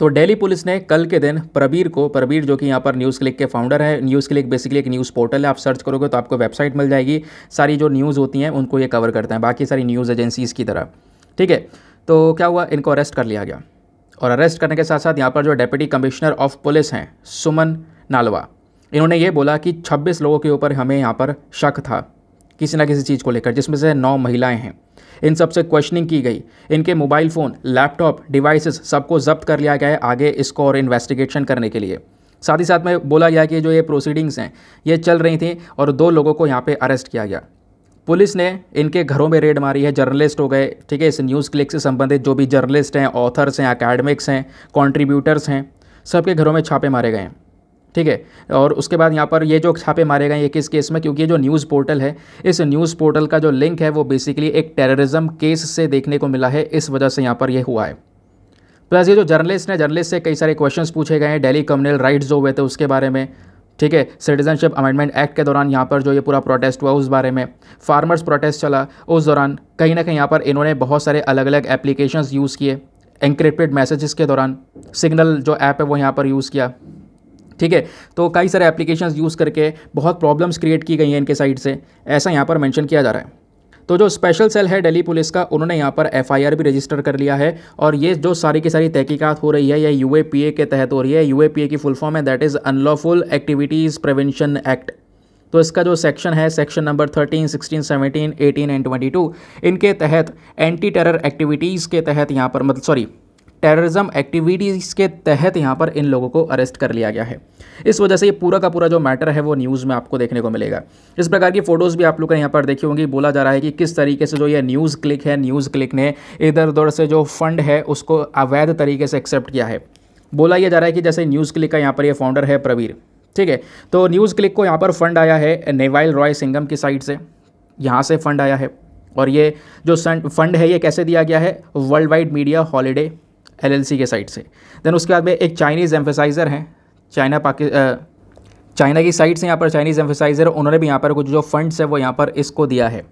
तो दिल्ली पुलिस ने कल के दिन प्रबीर को प्रबीर जो कि यहाँ पर न्यूज़ क्लिक के फाउंडर है न्यूज़ क्लिक बेसिकली एक न्यूज़ पोर्टल है आप सर्च करोगे तो आपको वेबसाइट मिल जाएगी सारी जो न्यूज़ होती हैं उनको ये कवर करते हैं बाकी सारी न्यूज़ एजेंसीज़ की तरह ठीक है तो क्या हुआ इनको अरेस्ट कर लिया गया और अरेस्ट करने के साथ साथ यहाँ पर जो डेप्यूटी कमिश्नर ऑफ पुलिस हैं सुमन नालवा इन्होंने ये बोला कि 26 लोगों के ऊपर हमें यहाँ पर शक था किसी ना किसी चीज़ को लेकर जिसमें से नौ महिलाएं हैं इन सब से क्वेश्चनिंग की गई इनके मोबाइल फ़ोन लैपटॉप डिवाइसेस सबको जब्त कर लिया गया है आगे इसको और इन्वेस्टिगेशन करने के लिए साथ ही साथ में बोला गया कि जो ये प्रोसीडिंग्स हैं ये चल रही थी और दो लोगों को यहाँ पे अरेस्ट किया गया पुलिस ने इनके घरों में रेड मारी है जर्नलिस्ट हो गए ठीक है इस न्यूज़ क्लिक से संबंधित जो भी जर्नलिस्ट हैं ऑथर्स हैं अकेडमिक्स हैं कॉन्ट्रीब्यूटर्स हैं सबके घरों में छापे मारे गए हैं ठीक है और उसके बाद यहाँ पर ये जो छापे मारे गए ये किस केस में क्योंकि ये जो न्यूज़ पोर्टल है इस न्यूज़ पोर्टल का जो लिंक है वो बेसिकली एक टेररिज्म केस से देखने को मिला है इस वजह से यहाँ पर ये हुआ है प्लस ये जो जर्नलिस्ट हैं जर्नलिस्ट से कई सारे क्वेश्चंस पूछे गए हैं डेली कम्युनल राइट्स जो हुए थे उसके बारे में ठीक है सिटीजनशिप अमेंडमेंट एक्ट के दौरान यहाँ पर जो ये पूरा प्रोटेस्ट हुआ उस बारे में फार्मर्स प्रोटेस्ट चला उस दौरान कहीं ना कहीं यहाँ पर इन्होंने बहुत सारे अलग अलग एप्लीकेशन यूज़ किए इंक्रिप्टेड मैसेजेस के दौरान सिग्नल जो ऐप है वो यहाँ पर यूज़ किया ठीक है तो कई सारे एप्लीकेशंस यूज़ करके बहुत प्रॉब्लम्स क्रिएट की गई हैं इनके साइड से ऐसा यहाँ पर मेंशन किया जा रहा है तो जो स्पेशल सेल है दिल्ली पुलिस का उन्होंने यहाँ पर एफ भी रजिस्टर कर लिया है और ये जो सारी की सारी तहकीकत हो रही है यह यू के तहत हो रही है यू की फुल फॉर्म है that is unlawful activities prevention act तो इसका जो सेक्शन है सेक्शन नंबर 13, 16, 17, 18 एंड 22 इनके तहत एंटी टेरर एक्टिविटीज़ के तहत यहाँ पर मतलब सॉरी टेररिज्म एक्टिविटीज़ के तहत यहाँ पर इन लोगों को अरेस्ट कर लिया गया है इस वजह से ये पूरा का पूरा जो मैटर है वो न्यूज़ में आपको देखने को मिलेगा इस प्रकार की फ़ोटोज़ भी आप लोग यहाँ पर देखी होंगी बोला जा रहा है कि किस तरीके से जो ये न्यूज़ क्लिक है न्यूज़ क्लिक ने इधर उधर से जो फंड है उसको अवैध तरीके से एक्सेप्ट किया है बोला यह जा रहा है कि जैसे न्यूज़ क्लिक का यहाँ पर ये फाउंडर है प्रवीर ठीक है तो न्यूज़ क्लिक को यहाँ पर फंड आया है नेवाइल रॉय सिंगम की साइड से यहाँ से फंड आया है और ये जो फंड है ये कैसे दिया गया है world wide media holiday LLC के साइड से देन उसके बाद में एक चाइनीज़ एम्फेसाइज़र हैं चाइना पाकि चाइना की साइड से यहाँ पर चाइनीज़ एम्फेसाइज़र उन्होंने भी यहाँ पर कुछ जो फंड्स है वो यहाँ पर इसको दिया है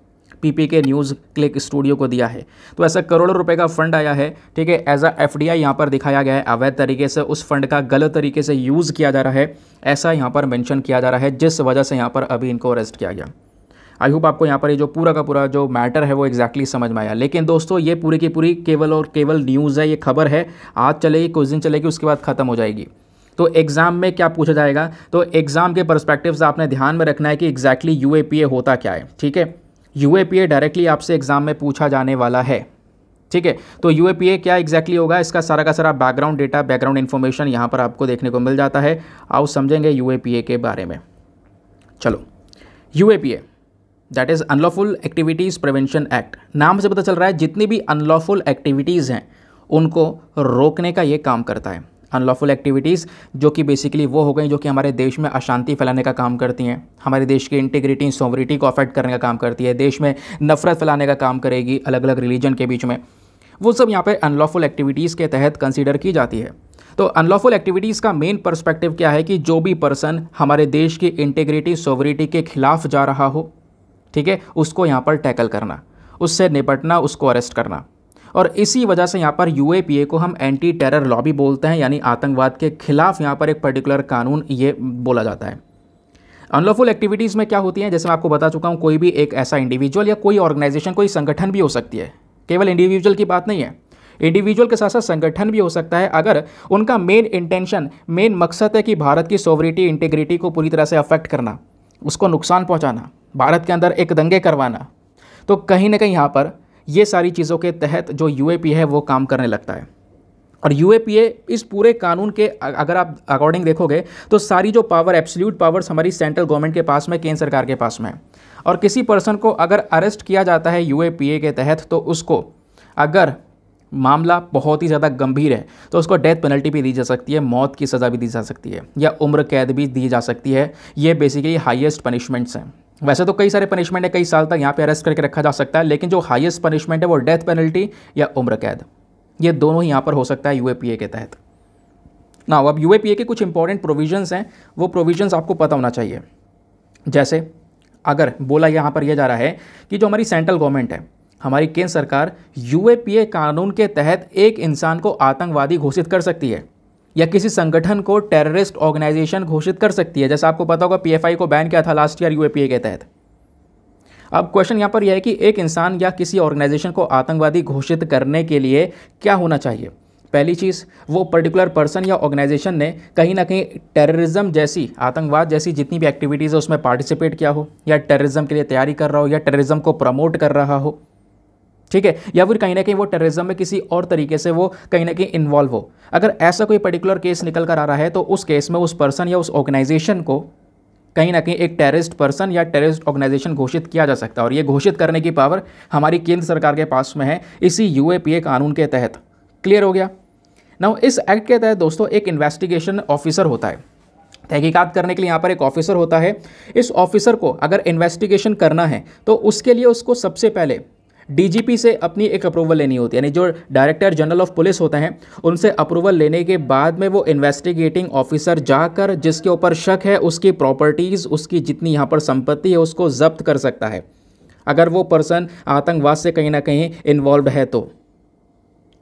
पीपी के न्यूज़ क्लिक स्टूडियो को दिया है तो ऐसा करोड़ों रुपए का फंड आया है ठीक है एज अ एफ डी यहाँ पर दिखाया गया है अवैध तरीके से उस फंड का गलत तरीके से यूज़ किया जा रहा है ऐसा यहाँ पर मेंशन किया जा रहा है जिस वजह से यहाँ पर अभी इनको अरेस्ट किया गया आई होप आपको यहाँ पर ये जो पूरा का पूरा जो मैटर है वो एक्जैक्टली exactly समझ में आया लेकिन दोस्तों ये पूरी की पूरी केवल और केवल न्यूज़ है ये खबर है आज चलेगी कुछ दिन चलेगी उसके बाद ख़त्म हो जाएगी तो एग्ज़ाम में क्या पूछा जाएगा तो एग्ज़ाम के परस्पेक्टिव आपने ध्यान में रखना है कि एग्जैक्टली यू होता क्या है ठीक है यू डायरेक्टली आपसे एग्ज़ाम में पूछा जाने वाला है ठीक है तो यू क्या एग्जैक्टली होगा इसका सारा का सारा बैकग्राउंड डेटा बैकग्राउंड इन्फॉर्मेशन यहाँ पर आपको देखने को मिल जाता है आओ समझेंगे यू के बारे में चलो U that is unlawful activities prevention act नाम से पता चल रहा है जितनी भी अनलॉफुल एक्टिविटीज़ हैं उनको रोकने का ये काम करता है अनलॉफुल एक्टिविटीज़ जो कि बेसिकली वो हो गई जो कि हमारे देश में अशांति फैलाने का काम करती हैं हमारे देश की इंटीग्रिटी सॉवरिटी को अफेक्ट करने का काम करती है देश में नफरत फैलाने का काम करेगी अलग अलग रिलीजन के बीच में वो सब यहाँ पर अनलॉफुल एक्टिविटीज़ के तहत कंसिडर की जाती है तो अनलॉफुल एक्टिविटीज़ का मेन पर्सपेक्टिव क्या है कि जो भी पर्सन हमारे देश की इंटीग्रिटी सॉवरिटी के खिलाफ जा रहा हो ठीक है उसको यहाँ पर टैकल करना उससे निपटना उसको अरेस्ट करना और इसी वजह से यहाँ पर यू को हम एंटी टेरर लॉबी बोलते हैं यानी आतंकवाद के खिलाफ यहाँ पर एक पर्टिकुलर कानून ये बोला जाता है अनलॉफुल एक्टिविटीज़ में क्या होती हैं जैसे मैं आपको बता चुका हूँ कोई भी एक ऐसा इंडिविजुअल या कोई ऑर्गेनाइजेशन कोई संगठन भी हो सकती है केवल इंडिविजुअल की बात नहीं है इंडिविजुअल के साथ साथ संगठन भी हो सकता है अगर उनका मेन इंटेंशन मेन मकसद है कि भारत की सोवरिटी इंटीग्रिटी को पूरी तरह से अफेक्ट करना उसको नुकसान पहुँचाना भारत के अंदर एक दंगे करवाना तो कहीं ना कहीं यहाँ पर ये सारी चीज़ों के तहत जो यू है वो काम करने लगता है और यू इस पूरे कानून के अगर आप अकॉर्डिंग देखोगे तो सारी जो पावर एब्सोल्यूट पावर्स हमारी सेंट्रल गवर्नमेंट के पास में केंद्र सरकार के पास में और किसी पर्सन को अगर अरेस्ट किया जाता है यू के तहत तो उसको अगर मामला बहुत ही ज़्यादा गंभीर है तो उसको डेथ पेनल्टी भी दी जा सकती है मौत की सज़ा भी दी जा सकती है या उम्र कैद भी दी जा सकती है ये बेसिकली हाईएस्ट पनिशमेंट्स हैं वैसे तो कई सारे पनिशमेंट है कई साल तक यहाँ पे अरेस्ट करके रखा जा सकता है लेकिन जो हाईएस्ट पनिशमेंट है वो डेथ पेनल्टी या उम्र कैद ये दोनों ही यहाँ पर हो सकता है यूएपीए के तहत ना अब यूएपीए के कुछ इंपॉर्टेंट प्रोविजंस हैं वो प्रोविजंस आपको पता होना चाहिए जैसे अगर बोला यहाँ पर यह जा रहा है कि जो हमारी सेंट्रल गवर्नमेंट है हमारी केंद्र सरकार यूएपीए कानून के तहत एक इंसान को आतंकवादी घोषित कर सकती है या किसी संगठन को टेररिस्ट ऑर्गेनाइजेशन घोषित कर सकती है जैसे आपको पता होगा पीएफआई को बैन किया था लास्ट ईयर यूएपीए के तहत अब क्वेश्चन यहाँ पर यह है कि एक इंसान या किसी ऑर्गेनाइजेशन को आतंकवादी घोषित करने के लिए क्या होना चाहिए पहली चीज़ वो पर्टिकुलर पर्सन या ऑर्गेनाइजेशन ने कहीं ना कहीं टेररिज्म जैसी आतंकवाद जैसी जितनी भी एक्टिविटीज़ है उसमें पार्टिसिपेट किया हो या टेररिज्म के लिए तैयारी कर रहा हो या टेररिज्म को प्रमोट कर रहा हो ठीक है या फिर कहीं ना कहीं वो टेररिज्म में किसी और तरीके से वो कहीं ना कहीं इन्वॉल्व हो अगर ऐसा कोई पर्टिकुलर केस निकल कर आ रहा है तो उस केस में उस पर्सन या उस ऑर्गेनाइजेशन को कहीं ना कहीं एक टेररिस्ट पर्सन या टेररिस्ट ऑर्गेनाइजेशन घोषित किया जा सकता है और ये घोषित करने की पावर हमारी केंद्र सरकार के पास में है इसी यू कानून के तहत क्लियर हो गया ना इस एक्ट के तहत दोस्तों एक इन्वेस्टिगेशन ऑफिसर होता है तहकीकात करने के लिए यहाँ पर एक ऑफिसर होता है इस ऑफिसर को अगर इन्वेस्टिगेशन करना है तो उसके लिए उसको सबसे पहले डीजीपी से अपनी एक अप्रूवल लेनी होती है यानी जो डायरेक्टर जनरल ऑफ पुलिस होते हैं उनसे अप्रूवल लेने के बाद में वो इन्वेस्टिगेटिंग ऑफिसर जाकर जिसके ऊपर शक है उसकी प्रॉपर्टीज़ उसकी जितनी यहाँ पर संपत्ति है उसको जब्त कर सकता है अगर वो पर्सन आतंकवाद से कहीं ना कहीं इन्वॉल्व है तो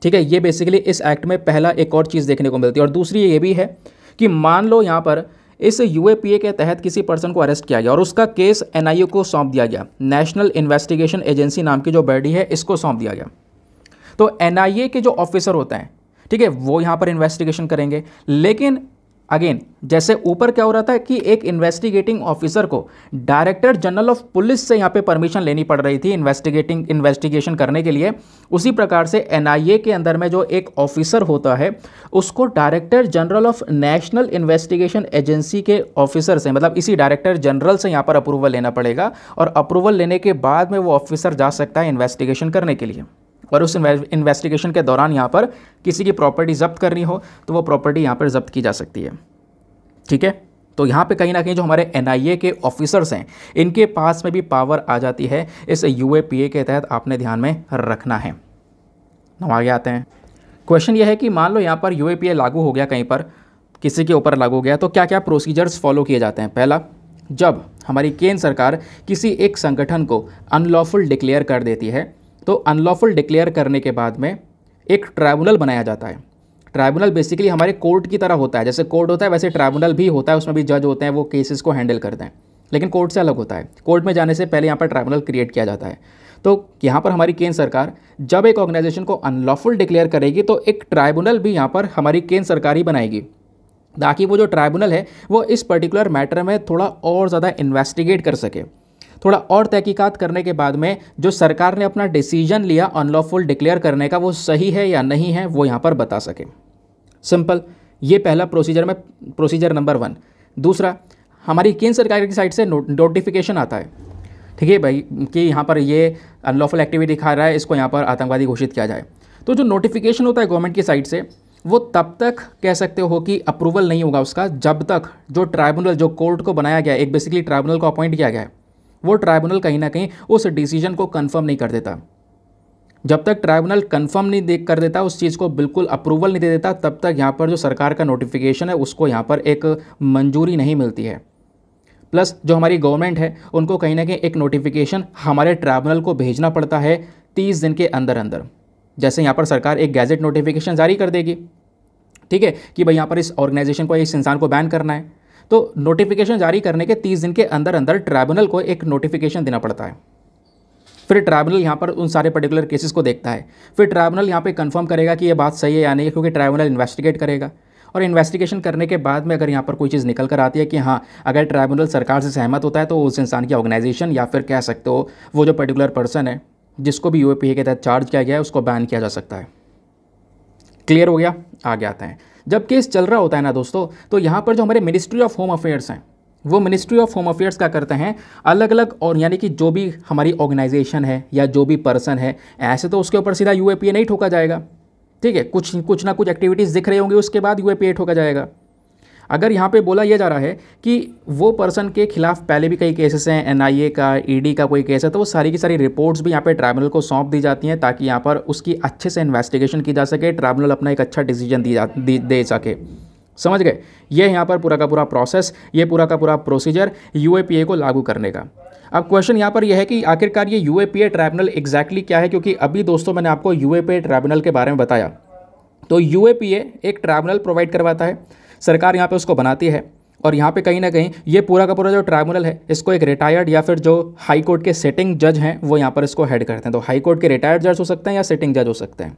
ठीक है ये बेसिकली इस एक्ट में पहला एक और चीज़ देखने को मिलती है और दूसरी ये भी है कि मान लो यहाँ पर इस यूएपीए के तहत किसी पर्सन को अरेस्ट किया गया और उसका केस एनआईए को सौंप दिया गया नेशनल इन्वेस्टिगेशन एजेंसी नाम की जो बॉडी है इसको सौंप दिया गया तो एनआईए के जो ऑफिसर होते हैं ठीक है वो यहाँ पर इन्वेस्टिगेशन करेंगे लेकिन अगेन जैसे ऊपर क्या हो रहा था कि एक इन्वेस्टिगेटिंग ऑफिसर को डायरेक्टर जनरल ऑफ पुलिस से यहाँ पे परमिशन लेनी पड़ रही थी इन्वेस्टिगेटिंग इन्वेस्टिगेशन करने के लिए उसी प्रकार से एनआईए के अंदर में जो एक ऑफिसर होता है उसको director general of national investigation agency के ऑफिसर से मतलब इसी डायरेक्टर जनरल से यहाँ पर अप्रूवल लेना पड़ेगा और अप्रूवल लेने के बाद में वो ऑफिसर जा सकता है इन्वेस्टिगेशन करने के लिए और उस इन्वेस्टिगेशन के दौरान यहाँ पर किसी की प्रॉपर्टी जब्त करनी हो तो वो प्रॉपर्टी यहाँ पर जब्त की जा सकती है ठीक है तो यहाँ पे कहीं ना कहीं जो हमारे एन के ऑफिसर्स हैं इनके पास में भी पावर आ जाती है इस यू के तहत आपने ध्यान में रखना है हम आगे आते हैं क्वेश्चन ये है कि मान लो यहाँ पर यू लागू हो गया कहीं पर किसी के ऊपर लागू हो गया तो क्या क्या प्रोसीजर्स फॉलो किए जाते हैं पहला जब हमारी केंद्र सरकार किसी एक संगठन को अनलॉफुल डिक्लेयर कर देती है तो अनलॉफुल डिक्लेयर करने के बाद में एक ट्राइब्यूनल बनाया जाता है ट्राइब्यूनल बेसिकली हमारे कोर्ट की तरह होता है जैसे कोर्ट होता है वैसे ट्राइब्यूनल भी होता है उसमें भी जज होते हैं वो केसेस को हैंडल करते हैं लेकिन कोर्ट से अलग होता है कोर्ट में जाने से पहले यहाँ पर ट्राइब्यूनल क्रिएट किया जाता है तो यहाँ पर हमारी केंद्र सरकार जब एक ऑर्गेनाइजेशन को अनलॉफुल डिक्लेयर करेगी तो एक ट्राइब्यूनल भी यहाँ पर हमारी केंद्र सरकार ही बनाएगी ताकि वो जो ट्राइब्यूनल है वो इस पर्टिकुलर मैटर में थोड़ा और ज़्यादा इन्वेस्टिगेट कर सके थोड़ा और तहकीकात करने के बाद में जो सरकार ने अपना डिसीजन लिया अनलॉफुल डिक्लेयर करने का वो सही है या नहीं है वो यहाँ पर बता सके सिंपल ये पहला प्रोसीजर में प्रोसीजर नंबर वन दूसरा हमारी केंद्र सरकार की साइड से नोटिफिकेशन आता है ठीक है भाई कि यहाँ पर ये अनलॉफुल एक्टिविटी दिखा रहा है इसको यहाँ पर आतंकवादी घोषित किया जाए तो जो नोटिफिकेशन होता है गवर्नमेंट की साइड से वो तब तक कह सकते हो कि अप्रूवल नहीं होगा उसका जब तक जो ट्राइब्यूनल जो कोर्ट को बनाया गया एक बेसिकली ट्राइब्यूनल को अपॉइंट किया गया है वो ट्राइब्यूनल कहीं ना कहीं उस डिसीजन को कन्फर्म नहीं कर देता जब तक ट्राइब्यूनल कन्फर्म नहीं देख कर देता उस चीज़ को बिल्कुल अप्रूवल नहीं दे देता तब तक यहाँ पर जो सरकार का नोटिफिकेशन है उसको यहाँ पर एक मंजूरी नहीं मिलती है प्लस जो हमारी गवर्नमेंट है उनको कहीं ना कहीं एक नोटिफिकेशन हमारे ट्राइब्यूनल को भेजना पड़ता है तीस दिन के अंदर अंदर जैसे यहाँ पर सरकार एक गैजेट नोटिफिकेशन जारी कर देगी ठीक है कि भाई यहाँ पर इस ऑर्गेनाइजेशन को इस इंसान को बैन करना है तो नोटिफिकेशन जारी करने के तीस दिन के अंदर अंदर ट्राइब्यूनल को एक नोटिफिकेशन देना पड़ता है फिर ट्राइब्यूनल यहाँ पर उन सारे पर्टिकुलर केसेस को देखता है फिर ट्राइब्यूनल यहाँ पे कंफर्म करेगा कि ये बात सही है या नहीं क्योंकि ट्राइब्यूनल इन्वेस्टिगेट करेगा और इन्वेस्टिगेशन करने के बाद में अगर यहाँ पर कोई चीज़ निकल कर आती है कि हाँ अगर ट्राइब्यूनल सरकार से सहमत होता है तो उस इंसान की ऑर्गेनाइजेशन या फिर कह सकते हो वो जो पर्टिकुलर पर्सन है जिसको भी यू के तहत चार्ज किया गया है उसको बैन किया जा सकता है क्लियर हो गया आगे आते हैं जब केस चल रहा होता है ना दोस्तों तो यहाँ पर जो हमारे मिनिस्ट्री ऑफ होम अफेयर्स हैं वो मिनिस्ट्री ऑफ होम अफेयर्स का करते हैं अलग अलग और यानी कि जो भी हमारी ऑर्गेनाइजेशन है या जो भी पर्सन है ऐसे तो उसके ऊपर सीधा यू नहीं ठोका जाएगा ठीक है कुछ कुछ ना कुछ एक्टिविटीज़ दिख रही होंगी उसके बाद यू ए ठोका जाएगा अगर यहाँ पे बोला यह जा रहा है कि वो पर्सन के खिलाफ पहले भी कई केसेस हैं एनआईए का ईडी e का कोई केस है तो वो सारी की सारी रिपोर्ट्स भी यहाँ पे ट्राइब्यूनल को सौंप दी जाती हैं ताकि यहाँ पर उसकी अच्छे से इन्वेस्टिगेशन की जा सके ट्राइब्यूनल अपना एक अच्छा डिसीजन दे सके समझ गए ये यहाँ पर पूरा का पूरा प्रोसेस ये पूरा का पूरा प्रोसीजर यू को लागू करने का अब क्वेश्चन यहाँ पर यह है कि आखिरकार ये यू ए ट्राइब्यूनल एग्जैक्टली क्या है क्योंकि अभी दोस्तों मैंने आपको यू ए ट्राइब्यूनल के बारे में बताया तो यू एक ट्राइब्यूनल प्रोवाइड करवाता है सरकार यहाँ पे उसको बनाती है और यहाँ पे कहीं ना कहीं ये पूरा का पूरा जो ट्राइब्यूनल है इसको एक रिटायर्ड या फिर जो हाई कोर्ट के सेटिंग जज हैं वो यहाँ पर इसको हेड करते हैं तो हाई कोर्ट के रिटायर्ड जज हो सकते हैं या सेटिंग जज हो सकते हैं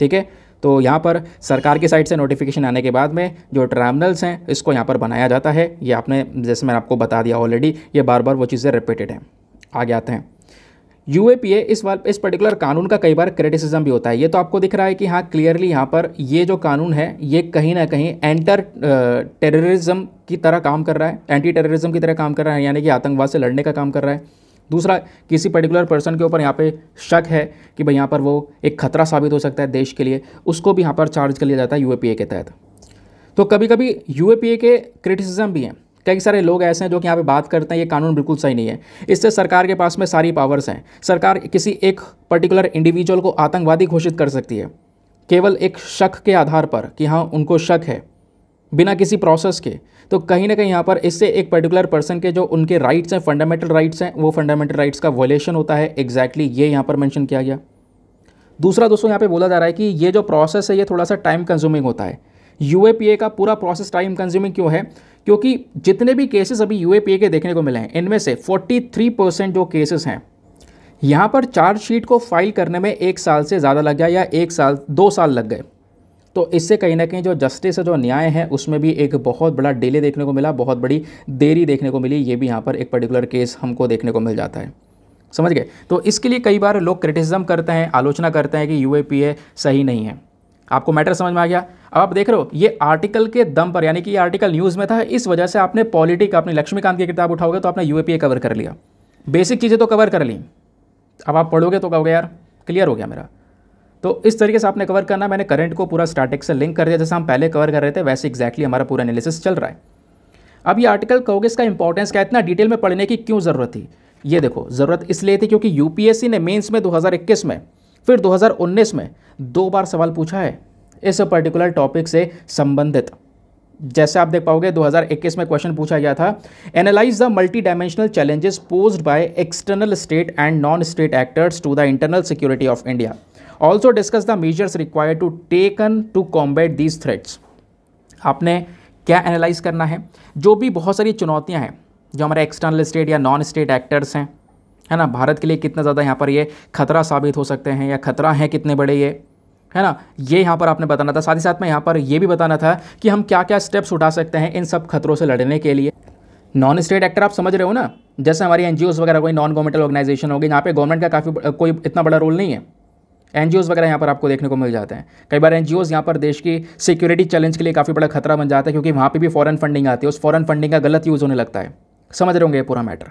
ठीक है तो यहाँ पर सरकार की साइड से नोटिफिकेशन आने के बाद में जो ट्राइब्यूनल्स हैं इसको यहाँ पर बनाया जाता है ये आपने जैसे मैंने आपको बता दिया ऑलरेडी ये बार बार वो चीज़ें रिपीटेड हैं आगे आते हैं यूएपीए इस वाल इस पर्टिकुलर कानून का कई बार क्रिटिसिज्म भी होता है ये तो आपको दिख रहा है कि हाँ क्लियरली यहाँ पर ये जो कानून है ये कहीं ना कहीं एंटर टेररिज्म uh, की तरह काम कर रहा है एंटी टेररिज्म की तरह काम कर रहा है यानी कि आतंकवाद से लड़ने का काम कर रहा है दूसरा किसी पर्टिकुलर पर्सन के ऊपर यहाँ पे शक है कि भाई यहाँ पर वो एक खतरा साबित हो सकता है देश के लिए उसको भी यहाँ पर चार्ज कर लिया जाता है यूएपीए के तहत तो कभी कभी यूएपीए के क्रिटिसिज्म भी हैं कई सारे लोग ऐसे हैं जो कि यहाँ पे बात करते हैं ये कानून बिल्कुल सही नहीं है इससे सरकार के पास में सारी पावर्स हैं सरकार किसी एक पर्टिकुलर इंडिविजुअल को आतंकवादी घोषित कर सकती है केवल एक शक के आधार पर कि हाँ उनको शक है बिना किसी प्रोसेस के तो कहीं ना कहीं यहाँ पर इससे एक पर्टिकुलर पर्सन के जो उनके राइट्स हैं फंडामेंटल राइट्स हैं वो फंडामेंटल राइट्स का वॉलेशन होता है एग्जैक्टली exactly ये यहाँ पर मैंशन किया गया दूसरा दोस्तों यहाँ पर बोला जा रहा है कि ये जो प्रोसेस है ये थोड़ा सा टाइम कंज्यूमिंग होता है यू का पूरा प्रोसेस टाइम कंज्यूमिंग क्यों है क्योंकि जितने भी केसेस अभी यू के देखने को मिले हैं इनमें से 43 परसेंट जो केसेस हैं यहाँ पर चार्जशीट को फाइल करने में एक साल से ज़्यादा लग गया या एक साल दो साल लग गए तो इससे कहीं ना कहीं जो जस्टिस है जो न्याय है उसमें भी एक बहुत बड़ा डिले देखने को मिला बहुत बड़ी देरी देखने को मिली ये भी यहाँ पर एक पर्टिकुलर केस हमको देखने को मिल जाता है समझ गए तो इसके लिए कई बार लोग क्रिटिसिज्म करते हैं आलोचना करते हैं कि यू सही नहीं है आपको मैटर समझ में आ गया अब आप देख रहे हो ये आर्टिकल के दम पर यानी कि ये आर्टिकल न्यूज़ में था इस वजह से आपने पॉलिटिक आपने लक्ष्मीकांत की किताब उठाओगे तो आपने यू कवर कर लिया बेसिक चीज़ें तो कवर कर ली अब आप पढ़ोगे तो कहोगे यार क्लियर हो गया मेरा तो इस तरीके से आपने कवर करना मैंने करंट को पूरा स्टार्टिक से लिंक कर दिया जैसे हम पहले कवर कर रहे थे वैसे एक्जैक्टली हमारा पूरा एनालिसिस चल रहा है अब ये आर्टिकल कहोगे इसका इंपॉर्टेंस क्या इतना डिटेल में पढ़ने की क्यों ज़रूरत थी ये देखो ज़रूरत इसलिए थी क्योंकि यूपीएससी ने मेंस में 2021 में फिर 2019 में दो बार सवाल पूछा है इस पर्टिकुलर टॉपिक से संबंधित जैसे आप देख पाओगे 2021 में क्वेश्चन पूछा गया था analyse the multi dimensional challenges pose by external state and non state actors to the internal security of India also discuss the measures required to taken to combat these threats आपने क्या analyse करना है जो भी बहुत सारी चुनौतियाँ हैं जो हमारे एक्सटर्नल स्टेट या नॉन स्टेट एक्टर्स हैं है ना भारत के लिए कितना ज़्यादा यहाँ पर ये खतरा साबित हो सकते हैं या खतरा हैं कितने बड़े ये है ना ये यहाँ पर आपने बताना था साथ ही साथ में यहाँ पर ये भी बताना था कि हम क्या क्या स्टेप्स उठा सकते हैं इन सब खतरों से लड़ने के लिए नॉन स्टेट एक्टर आप समझ रहे हो ना जैसे हमारी एन वगैरह कोई नॉन गवर्नमेंटल ऑर्गेनाइजेशन होगी यहाँ पे गवर्नमेंट का काफ़ी कोई इतना बड़ा रोल नहीं है एन वगैरह यहाँ पर आपको देखने को मिल जाते हैं कई बार एन जी यहाँ पर देश की सिक्योरिटी चैलेंज के लिए काफ़ी बड़ा खतरा बन जाता है क्योंकि वहाँ पर भी फॉरन फंडिंग आती है उस फॉरन फंडिंग का गलत यूज़ होने लगता है समझ रहे होंगे पूरा मैटर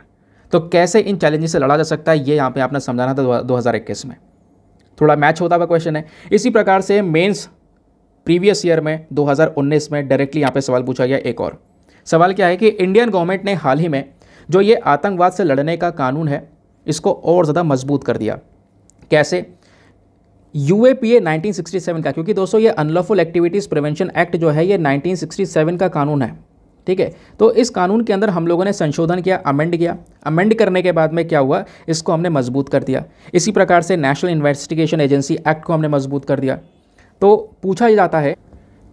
तो कैसे इन चैलेंजेस से लड़ा जा सकता है ये यहाँ पे आपने समझाना था 2021 में थोड़ा मैच होता हुआ क्वेश्चन है इसी प्रकार से मेंस प्रीवियस ईयर में 2019 में डायरेक्टली यहाँ पे सवाल पूछा गया एक और सवाल क्या है कि इंडियन गवर्नमेंट ने हाल ही में जो ये आतंकवाद से लड़ने का कानून है इसको और ज़्यादा मजबूत कर दिया कैसे U A P A nineteen का क्योंकि दोस्तों ये अनलॉफुल एक्टिविटीज़ प्रिवेंशन एक्ट जो है ये 1967 का कानून है ठीक है तो इस कानून के अंदर हम लोगों ने संशोधन किया अमेंड किया अमेंड करने के बाद में क्या हुआ इसको हमने मजबूत कर दिया इसी प्रकार से नेशनल इन्वेस्टिगेशन एजेंसी एक्ट को हमने मजबूत कर दिया तो पूछा जाता है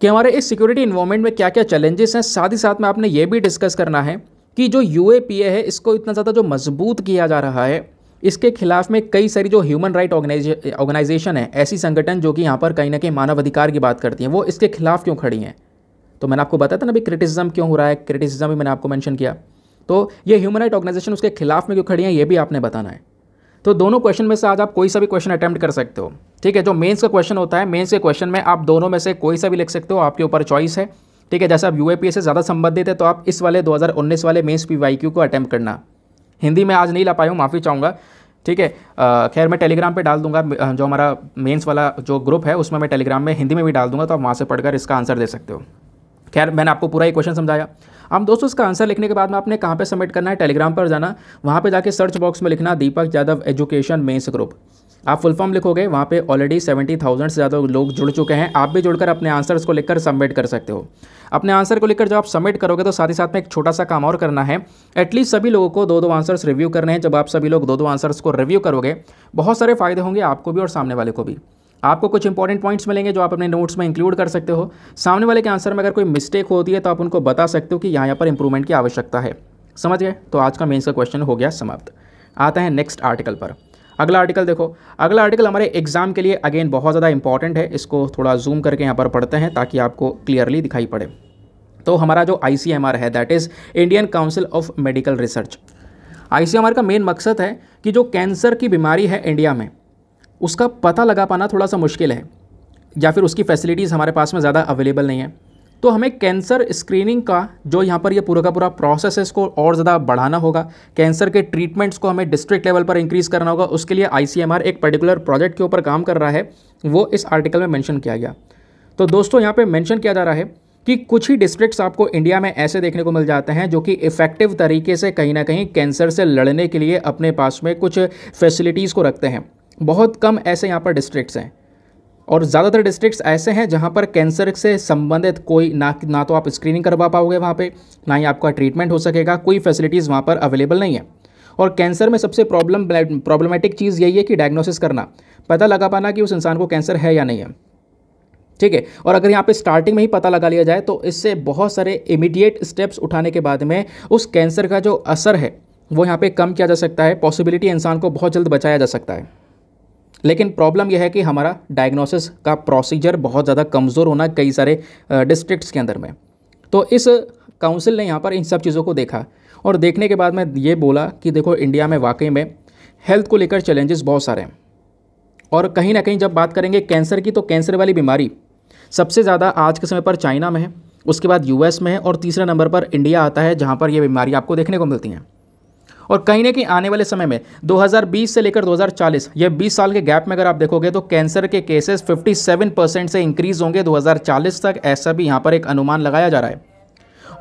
कि हमारे इस सिक्योरिटी इन्वॉर्मेंट में क्या क्या चैलेंजेस हैं साथ ही साथ में आपने ये भी डिस्कस करना है कि जो यू है इसको इतना ज़्यादा जो मजबूत किया जा रहा है इसके खिलाफ में कई सारी जो ह्यूमन राइट ऑर्गेनाइजेशन है ऐसी संगठन जो कि यहाँ पर कहीं ना कहीं मानवाधिकार की बात करती हैं वो इसके खिलाफ क्यों खड़ी हैं तो मैंने आपको बताया था ना अभी क्रिटिसिज्म क्यों हो रहा है क्रिटिसिज्म भी मैंने आपको मैंशन किया तो ये ह्यूमन राइट ऑर्गेनाइजेशन उसके खिलाफ में क्यों खड़ी है ये भी आपने बताना है तो दोनों क्वेश्चन में से आज आप कोई सा भी क्वेश्चन अटैम्प्ट कर सकते हो ठीक है जो मेंस का क्वेश्चन होता है मेंस के क्वेश्चन में आप दोनों में से कोई सा भी लिख सकते हो आपके ऊपर चॉइस है ठीक है जैसे आप यू से ज़्यादा संबंधित है तो आप इस वाले 2019 वाले मेंस पी वाई क्यू को अटैम्प्ट करना हिंदी में आज नहीं ला पाया हूँ माफ़ी चाहूँगा ठीक है खैर मैं टेलीग्राम पे डाल दूंगा जो हमारा मेंस वाला जो ग्रुप है उसमें मैं टेलीग्राम में हिंदी में भी डाल दूंगा तो आप वहाँ से पढ़कर इसका आंसर दे सकते हो खैर मैंने आपको पूरा ही क्वेश्चन समझाया अब दोस्तों इसका आंसर लिखने के बाद में आपने कहाँ पे सबमिट करना है टेलीग्राम पर जाना वहाँ पे जाके सर्च बॉक्स में लिखना Deepak Yadav education mains group आप फुल फॉर्म लिखोगे वहाँ पे ऑलरेडी सेवेंटी थाउजेंड से ज़्यादा लोग जुड़ चुके हैं आप भी जुड़कर अपने आंसर्स को लिखकर सबमिट कर सकते हो अपने आंसर को लिखकर जब आप सबमिट करोगे तो साथ ही साथ में एक छोटा सा काम और करना है एटलीस्ट सभी लोगों को दो दो आंसर्स रिव्यू करने हैं जब आप सभी लोग दो दो आंसर्स को रिव्यू करोगे बहुत सारे फायदे होंगे आपको भी और सामने वाले को भी आपको कुछ इंपॉर्टेंट पॉइंट्स मिलेंगे जो आप अपने नोट्स में इंक्लूड कर सकते हो सामने वाले के आंसर में अगर कोई मिस्टेक होती है तो आप उनको बता सकते हो कि यहाँ यहाँ पर इंप्रूवमेंट की आवश्यकता है समझ गए तो आज का मेन्स का क्वेश्चन हो गया समाप्त आता है नेक्स्ट आर्टिकल पर अगला आर्टिकल देखो अगला आर्टिकल हमारे एग्जाम के लिए अगेन बहुत ज़्यादा इंपॉर्टेंट है इसको थोड़ा जूम करके यहाँ पर पढ़ते हैं ताकि आपको क्लियरली दिखाई पड़े तो हमारा जो आई है that is Indian council of medical research I का मेन मकसद है कि जो कैंसर की बीमारी है इंडिया में उसका पता लगा पाना थोड़ा सा मुश्किल है या फिर उसकी फैसिलिटीज़ हमारे पास में ज़्यादा अवेलेबल नहीं है तो हमें कैंसर स्क्रीनिंग का जो यहाँ पर ये यह पूरा का पूरा प्रोसेस है इसको और ज़्यादा बढ़ाना होगा कैंसर के ट्रीटमेंट्स को हमें डिस्ट्रिक्ट लेवल पर इंक्रीज़ करना होगा उसके लिए आई एक पर्टिकुलर प्रोजेक्ट के ऊपर काम कर रहा है वो इस आर्टिकल में मैंशन किया गया तो दोस्तों यहाँ पर मैंशन किया जा रहा है कि कुछ ही डिस्ट्रिक्ट्स आपको इंडिया में ऐसे देखने को मिल जाते हैं जो कि इफ़ेक्टिव तरीके से कहीं ना कहीं कैंसर से लड़ने के लिए अपने पास में कुछ फैसिलिटीज़ को रखते हैं बहुत कम ऐसे यहाँ पर डिस्ट्रिक्ट्स हैं और ज़्यादातर डिस्ट्रिक्ट्स ऐसे हैं जहाँ पर कैंसर से संबंधित कोई ना ना तो आप स्क्रीनिंग करवा पाओगे वहाँ पे ना ही आपका ट्रीटमेंट हो सकेगा कोई फैसिलिटीज़ वहाँ पर अवेलेबल नहीं है और कैंसर में सबसे प्रॉब्लम प्रॉब्लमेटिक चीज़ यही है कि डायग्नोसिस करना पता लगा पाना कि उस इंसान को कैंसर है या नहीं है ठीक है और अगर यहाँ पे स्टार्टिंग में ही पता लगा लिया जाए तो इससे बहुत सारे इमीडिएट स्टेप्स उठाने के बाद में उस कैंसर का जो असर है वो यहाँ पे कम किया जा सकता है पॉसिबिलिटी इंसान को बहुत जल्द बचाया जा सकता है लेकिन प्रॉब्लम यह है कि हमारा डायग्नोसिस का प्रोसीजर बहुत ज़्यादा कमज़ोर होना कई सारे डिस्ट्रिक्ट्स के अंदर में तो इस काउंसिल ने यहाँ पर इन सब चीज़ों को देखा और देखने के बाद मैं ये बोला कि देखो इंडिया में वाकई में हेल्थ को लेकर चैलेंजेस बहुत सारे हैं और कहीं ना कहीं जब बात करेंगे कैंसर की तो कैंसर वाली बीमारी सबसे ज़्यादा आज के समय पर चाइना में है उसके बाद यूएस में है और तीसरे नंबर पर इंडिया आता है जहाँ पर ये बीमारी आपको देखने को मिलती हैं और कहीं ना कहीं आने वाले समय में 2020 से लेकर 2040 या 20 साल के गैप में अगर आप देखोगे तो कैंसर के केसेस 57 परसेंट से इंक्रीज़ होंगे 2040 तक ऐसा भी यहाँ पर एक अनुमान लगाया जा रहा है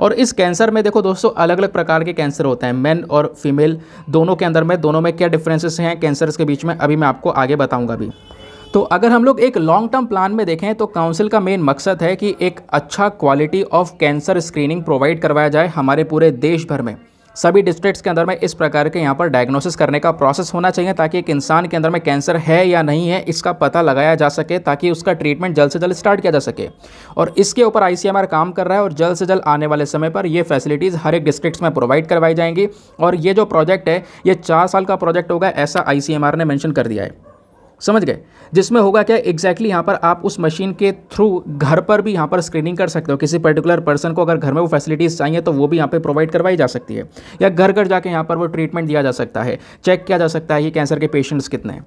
और इस कैंसर में देखो दोस्तों अलग अलग प्रकार के कैंसर होते हैं मेन और फीमेल दोनों के अंदर में दोनों में क्या डिफरेंसेस हैं कैंसर्स के बीच में अभी मैं आपको आगे बताऊँगा भी तो अगर हम लोग एक लॉन्ग टर्म प्लान में देखें तो काउंसिल का मेन मकसद है कि एक अच्छा quality of cancer screening provide करवाया जाए हमारे पूरे देश भर में सभी डिस्ट्रिक्ट्स के अंदर में इस प्रकार के यहाँ पर डायग्नोसिस करने का प्रोसेस होना चाहिए ताकि एक इंसान के अंदर में कैंसर है या नहीं है इसका पता लगाया जा सके ताकि उसका ट्रीटमेंट जल्द से जल्द स्टार्ट किया जा सके और इसके ऊपर आई काम कर रहा है और जल्द से जल्द आने वाले समय पर ये फैसिलिटीज़ हर एक डिस्ट्रिक्ट में प्रोवाइड करवाई जाएंगी और ये जो प्रोजेक्ट है ये चार साल का प्रोजेक्ट होगा ऐसा आई ने मैंशन कर दिया है समझ गए जिसमें होगा क्या एग्जैक्टली exactly यहाँ पर आप उस मशीन के थ्रू घर पर भी यहाँ पर स्क्रीनिंग कर सकते हो किसी पर्टिकुलर पर्सन को अगर घर में वो फैसिलिटीज़ चाहिए तो वो भी यहाँ पे प्रोवाइड करवाई जा सकती है या घर घर जाके यहाँ पर वो ट्रीटमेंट दिया जा सकता है चेक किया जा सकता है कि कैंसर के पेशेंट्स कितने हैं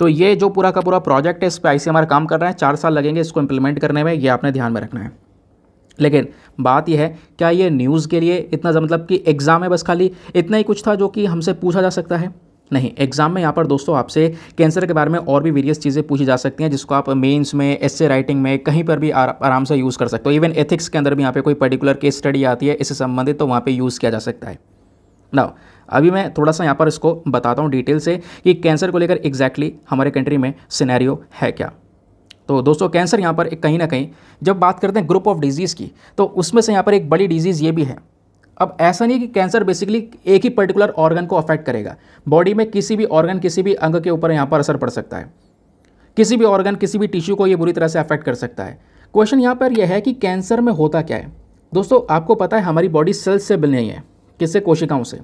तो ये जो पूरा का पूरा प्रोजेक्ट है इस पर आई काम कर रहा है चार साल लगेंगे इसको इम्प्लीमेंट करने में ये आपने ध्यान में रखना है लेकिन बात यह है क्या ये न्यूज़ के लिए इतना मतलब कि एग्ज़ाम है बस खाली इतना ही कुछ था जो कि हमसे पूछा जा सकता है नहीं एग्जाम में यहाँ पर दोस्तों आपसे कैंसर के बारे में और भी वेरियस चीज़ें पूछी जा सकती हैं जिसको आप मेन्स में एस राइटिंग में कहीं पर भी आराम से यूज़ कर सकते हो इवन एथिक्स के अंदर भी यहाँ पे कोई पर्टिकुलर केस स्टडी आती है इससे संबंधित तो वहाँ पर यूज़ किया जा सकता है ना अभी मैं थोड़ा सा यहाँ पर इसको बताता हूँ डिटेल से कि कैंसर को लेकर एग्जैक्टली हमारे कंट्री में सिनेरियो है क्या तो दोस्तों कैंसर यहाँ पर कहीं ना कहीं जब बात करते हैं ग्रुप ऑफ डिजीज़ की तो उसमें से यहाँ पर एक बड़ी डिजीज़ ये भी है अब ऐसा नहीं है कि कैंसर बेसिकली एक ही पर्टिकुलर ऑर्गन को अफेक्ट करेगा बॉडी में किसी भी ऑर्गन किसी भी अंग के ऊपर यहाँ पर असर पड़ सकता है किसी भी ऑर्गन किसी भी टिश्यू को ये बुरी तरह से अफेक्ट कर सकता है क्वेश्चन यहाँ पर यह है कि कैंसर में होता क्या है दोस्तों आपको पता है हमारी बॉडी सेल्स से नहीं है किससे कोशिकाओं से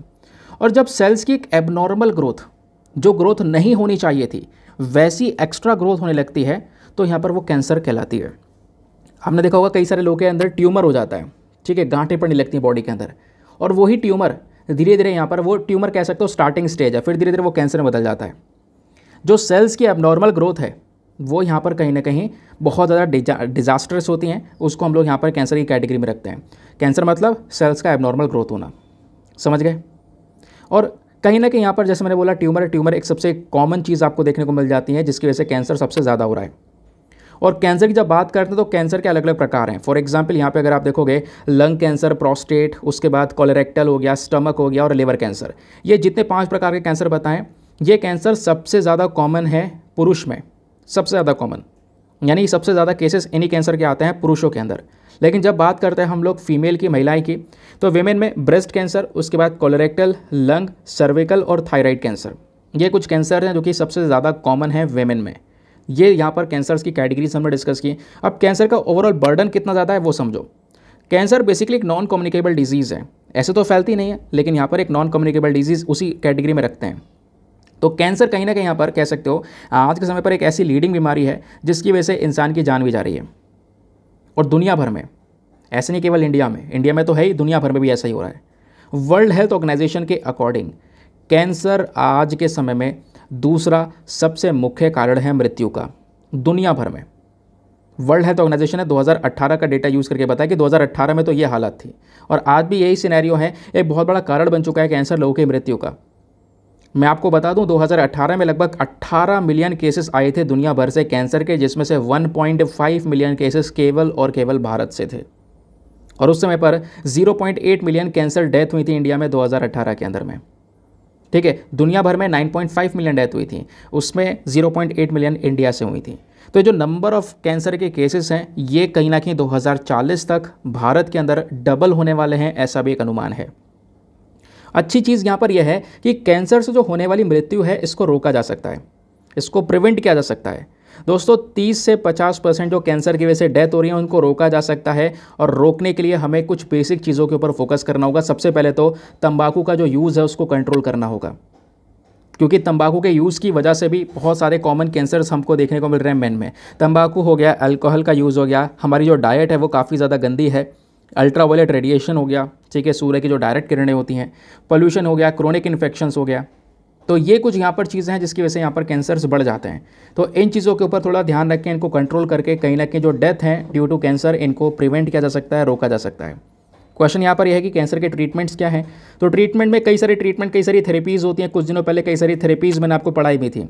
और जब सेल्स की एक एबनॉर्मल ग्रोथ जो ग्रोथ नहीं होनी चाहिए थी वैसी एक्स्ट्रा ग्रोथ होने लगती है तो यहाँ पर वो कैंसर कहलाती है आपने देखा होगा कई सारे लोगों के अंदर ट्यूमर हो जाता है ठीक है गांठे पड़ने लगती हैं बॉडी के अंदर और वही ट्यूमर धीरे धीरे यहाँ पर वो ट्यूमर कह सकते हो स्टार्टिंग स्टेज है फिर धीरे धीरे वो कैंसर में बदल जाता है जो सेल्स की एबनॉर्मल ग्रोथ है वो यहाँ पर कहीं ना कहीं बहुत ज़्यादा डिजास्टर्स होती हैं उसको हम लोग यहाँ पर कैंसर की कैटेगरी में रखते हैं कैंसर मतलब सेल्स का एबनॉर्मल ग्रोथ होना समझ गए और कहीं ना कहीं यहाँ पर जैसे मैंने बोला ट्यूमर ट्यूमर एक सबसे कॉमन चीज़ आपको देखने को मिल जाती है जिसकी वजह से कैंसर सबसे ज़्यादा हो रहा है और कैंसर की जब बात करते हैं तो कैंसर के अलग अलग प्रकार हैं फॉर एग्जाम्पल यहाँ पे अगर आप देखोगे लंग कैंसर प्रोस्टेट उसके बाद कोलेरेक्टल हो गया स्टमक हो गया और लिवर कैंसर ये जितने पाँच प्रकार के कैंसर बताएँ ये कैंसर सबसे ज़्यादा कॉमन है पुरुष में सबसे ज़्यादा कॉमन यानी सबसे ज़्यादा केसेस इन्हीं कैंसर के आते हैं पुरुषों के अंदर लेकिन जब बात करते हैं हम लोग फीमेल की महिलाएं की तो वेमेन में ब्रेस्ट कैंसर उसके बाद कोलोरेक्टल लंग सर्विकल और थायराइड कैंसर ये कुछ कैंसर हैं जो कि सबसे ज़्यादा कॉमन है वेमेन में ये यहाँ पर कैंसर्स की कैटेगरीज हमने डिस्कस की अब कैंसर का ओवरऑल बर्डन कितना ज़्यादा है वो समझो कैंसर बेसिकली एक नॉन कम्युनिकेबल डिजीज़ है ऐसे तो फैलती नहीं है लेकिन यहाँ पर एक नॉन कम्युनिकेबल डिजीज़ उसी कैटेगरी में रखते हैं तो कैंसर कहीं ना कहीं यहाँ पर कह सकते हो आज के समय पर एक ऐसी लीडिंग बीमारी है जिसकी वजह से इंसान की जान भी जा रही है और दुनिया भर में ऐसे नहीं केवल इंडिया में इंडिया में तो है ही दुनिया भर में भी ऐसा ही हो रहा है वर्ल्ड हेल्थ ऑर्गेनाइजेशन के अकॉर्डिंग कैंसर आज के समय में दूसरा सबसे मुख्य कारण है मृत्यु का दुनिया भर में वर्ल्ड हेल्थ ऑर्गेनाइजेशन ने 2018 का डेटा यूज़ करके बताया कि 2018 में तो ये हालत थी और आज भी यही सिनेरियो है एक बहुत बड़ा कारण बन चुका है कैंसर लोगों की मृत्यु का मैं आपको बता दूं 2018 में लगभग 18 मिलियन केसेस आए थे दुनिया भर से कैंसर के जिसमें से 1.5 मिलियन केसेस केवल और केवल भारत से थे और उस समय पर 0.8 मिलियन कैंसर डेथ हुई थी इंडिया में 2018 के अंदर में ठीक है दुनिया भर में 9.5 मिलियन डेथ हुई थी उसमें 0.8 मिलियन इंडिया से हुई थी तो जो नंबर ऑफ कैंसर के केसेस हैं ये कहीं ना कहीं 2040 तक भारत के अंदर डबल होने वाले हैं ऐसा भी एक अनुमान है अच्छी चीज़ यहाँ पर यह है कि कैंसर से जो होने वाली मृत्यु है इसको रोका जा सकता है इसको प्रिवेंट किया जा सकता है दोस्तों 30 से 50 परसेंट जो कैंसर की वजह से डेथ हो रही है उनको रोका जा सकता है और रोकने के लिए हमें कुछ बेसिक चीज़ों के ऊपर फोकस करना होगा सबसे पहले तो तंबाकू का जो यूज़ है उसको कंट्रोल करना होगा क्योंकि तंबाकू के यूज़ की वजह से भी बहुत सारे कॉमन कैंसर्स हमको देखने को मिल रहे हैं मैन में तंबाकू हो गया अल्कोहल का यूज़ हो गया हमारी जो डाइट है वो काफ़ी ज़्यादा गंदी है अल्ट्रावायलेट रेडिएशन हो गया ठीक है सूर्य की जो डायरेक्ट किरणें होती हैं पोल्यूशन हो गया क्रोनिक इन्फेक्शंस हो गया तो ये कुछ यहाँ पर चीज़ें हैं जिसकी वजह से यहाँ पर कैंसर्स बढ़ जाते हैं तो इन चीज़ों के ऊपर थोड़ा ध्यान रखें इनको कंट्रोल करके कहीं ना कहीं जो डेथ है ड्यू टू कैंसर इनको प्रिवेंट किया जा सकता है रोका जा सकता है क्वेश्चन यहाँ पर यह है कि कैंसर के ट्रीटमेंट्स क्या हैं तो ट्रीटमेंट में कई सारी ट्रीटमेंट कई सारी थेरेपीज़ होती हैं कुछ दिनों पहले कई सारी थेरेपीज़ मैंने आपको पढ़ाई भी थी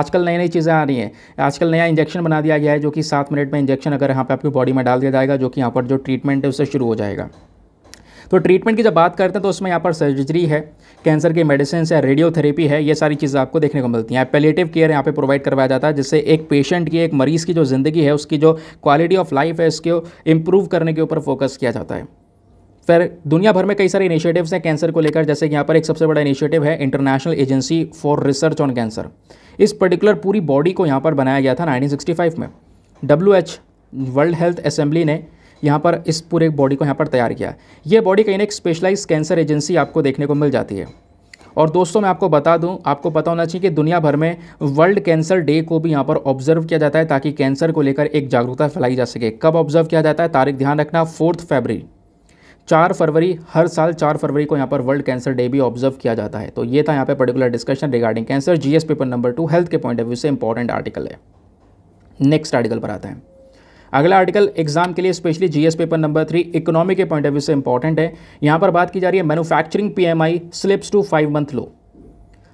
आजकल नई नई चीज़ें आ रही हैं आजकल नया इंजेक्शन बना दिया गया है जो कि सात मिनट में इंजेक्शन अगर यहाँ पर आपकी बॉडी में डाल दिया जाएगा जो कि यहाँ पर जो ट्रीटमेंट है उससे शुरू हो जाएगा तो ट्रीटमेंट की जब बात करते हैं तो उसमें यहाँ पर सर्जरी है कैंसर की मेडिसिन है रेडियोथेरेपी है ये सारी चीज़ें आपको देखने को मिलती हैं पेलेटिव केयर यहाँ पे प्रोवाइड करवाया जाता है जिससे एक पेशेंट की एक मरीज़ की जो ज़िंदगी है उसकी जो क्वालिटी ऑफ लाइफ है इसको इम्प्रूव करने के ऊपर फोकस किया जाता है फिर दुनिया भर में कई सारे इनिशिएटिव्स हैं कैंसर को लेकर जैसे कि यहाँ पर एक सबसे बड़ा इनिशिएटिव है international agency for research on cancer इस पर्टिकुलर पूरी बॉडी को यहाँ पर बनाया गया था 1965 में डब्ल्यू वर्ल्ड हेल्थ असेंबली ने यहाँ पर इस पूरे बॉडी को यहाँ पर तैयार किया ये बॉडी कहीं ना एक स्पेशलाइज कैंसर एजेंसी आपको देखने को मिल जाती है और दोस्तों मैं आपको बता दूं आपको पता होना चाहिए कि दुनिया भर में वर्ल्ड कैंसर डे को भी यहाँ पर ऑब्जर्व किया जाता है ताकि कैंसर को लेकर एक जागरूकता फैलाई जा सके कब ऑब्जर्व किया जाता है तारीख ध्यान रखना फोर्थ फरवरी चार फरवरी हर साल चार फरवरी को यहाँ पर वर्ल्ड कैंसर डे भी ऑब्जर्व किया जाता है तो ये था यहाँ पर particular discussion regarding cancer GS paper number two health के पॉइंट ऑफ व्यू से इंपॉर्टेंट आर्टिकल है नेक्स्ट आर्टिकल पर आता है अगला आर्टिकल एग्जाम के लिए specially GS paper number three economy के पॉइंट ऑफ व्यू से इंपॉर्टेंट है यहाँ पर बात की जा रही है manufacturing PMI slips to five month लो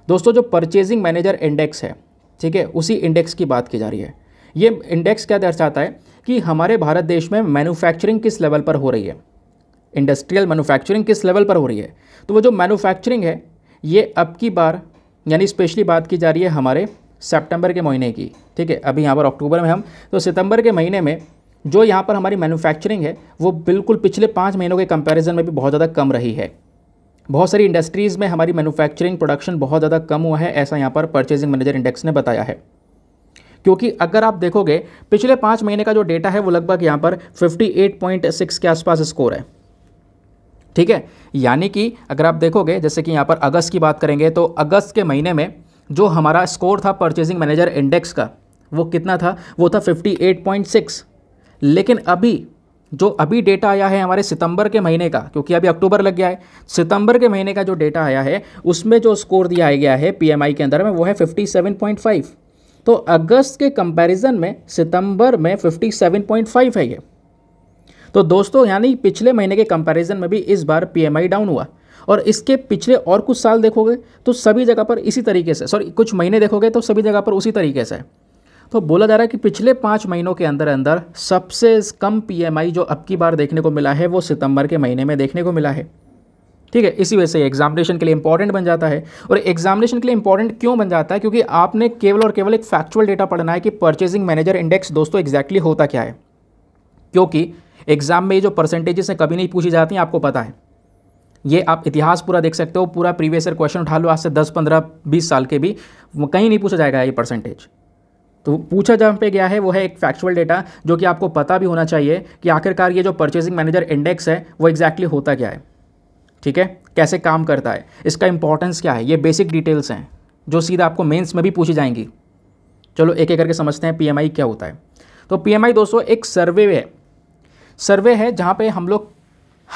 दोस्तों जो परचेजिंग मैनेजर इंडेक्स है ठीक है उसी इंडेक्स की बात की जा रही है ये इंडेक्स क्या दर्शाता है कि हमारे भारत देश में मैनुफैक्चरिंग किस लेवल पर हो रही है इंडस्ट्रियल मैनुफैक्चरिंग किस लेवल पर हो रही है तो वो जो मैनुफैक्चरिंग है ये अब की बार यानी स्पेशली बात की जा रही है हमारे सेप्टेम्बर के महीने की ठीक है अभी यहाँ पर अक्टूबर में हम तो सितंबर के महीने में जो यहाँ पर हमारी मैन्युफैक्चरिंग है वो बिल्कुल पिछले पाँच महीनों के कंपैरिजन में भी बहुत ज़्यादा कम रही है बहुत सारी इंडस्ट्रीज़ में हमारी मैन्युफैक्चरिंग प्रोडक्शन बहुत ज़्यादा कम हुआ है ऐसा यहाँ पर परचेजिंग मैनेजर इंडेक्स ने बताया है क्योंकि अगर आप देखोगे पिछले पाँच महीने का जो डेटा है वो लगभग यहाँ पर 58.6 के आसपास स्कोर है ठीक है यानी कि अगर आप देखोगे जैसे कि यहाँ पर अगस्त की बात करेंगे तो अगस्त के महीने में जो हमारा स्कोर था परचेजिंग मैनेजर इंडेक्स का वो कितना था वो था 58.6 लेकिन अभी जो अभी डेटा आया है हमारे सितंबर के महीने का क्योंकि अभी अक्टूबर लग गया है सितंबर के महीने का जो डेटा आया है उसमें जो स्कोर दिया गया है पीएमआई के अंदर में वो है 57.5 तो अगस्त के कंपैरिजन में सितंबर में 57.5 है ये तो दोस्तों यानी पिछले महीने के कंपैरिजन में भी इस बार पीएमआई डाउन हुआ और इसके पिछले और कुछ साल देखोगे तो सभी जगह पर इसी तरीके से सॉरी कुछ महीने देखोगे तो सभी जगह पर उसी तरीके से तो बोला जा रहा है कि पिछले पाँच महीनों के अंदर अंदर सबसे कम पीएमआई जो अब की बार देखने को मिला है वो सितंबर के महीने में देखने को मिला है ठीक है इसी वजह से एग्जामिनेशन के लिए इंपॉर्टेंट बन जाता है और एग्जामिनेशन के लिए इंपॉर्टेंट क्यों बन जाता है क्योंकि आपने केवल और केवल एक फैक्चुअल डेटा पढ़ना है कि परचेजिंग मैनेजर इंडेक्स दोस्तों एग्जैक्टली exactly होता क्या है क्योंकि एग्जाम में ये जो परसेंटेजेस हैं कभी नहीं पूछी जाती हैं आपको पता है ये आप इतिहास पूरा देख सकते हो पूरा प्रीवियस ईयर क्वेश्चन उठा लो आज से दस पंद्रह बीस साल के भी कहीं नहीं पूछा जाएगा ये परसेंटेज तो पूछा जहाँ पे गया है वो है एक फैक्चुअल डेटा जो कि आपको पता भी होना चाहिए कि आखिरकार ये जो परचेजिंग मैनेजर इंडेक्स है वो एग्जैक्टली exactly होता क्या है ठीक है कैसे काम करता है इसका इंपॉर्टेंस क्या है ये बेसिक डिटेल्स हैं जो सीधा आपको मेंस में भी पूछी जाएंगी चलो एक एक करके समझते हैं पीएमआई क्या होता है तो पीएमआई दोस्तों एक सर्वे है सर्वे है जहाँ पे हम लोग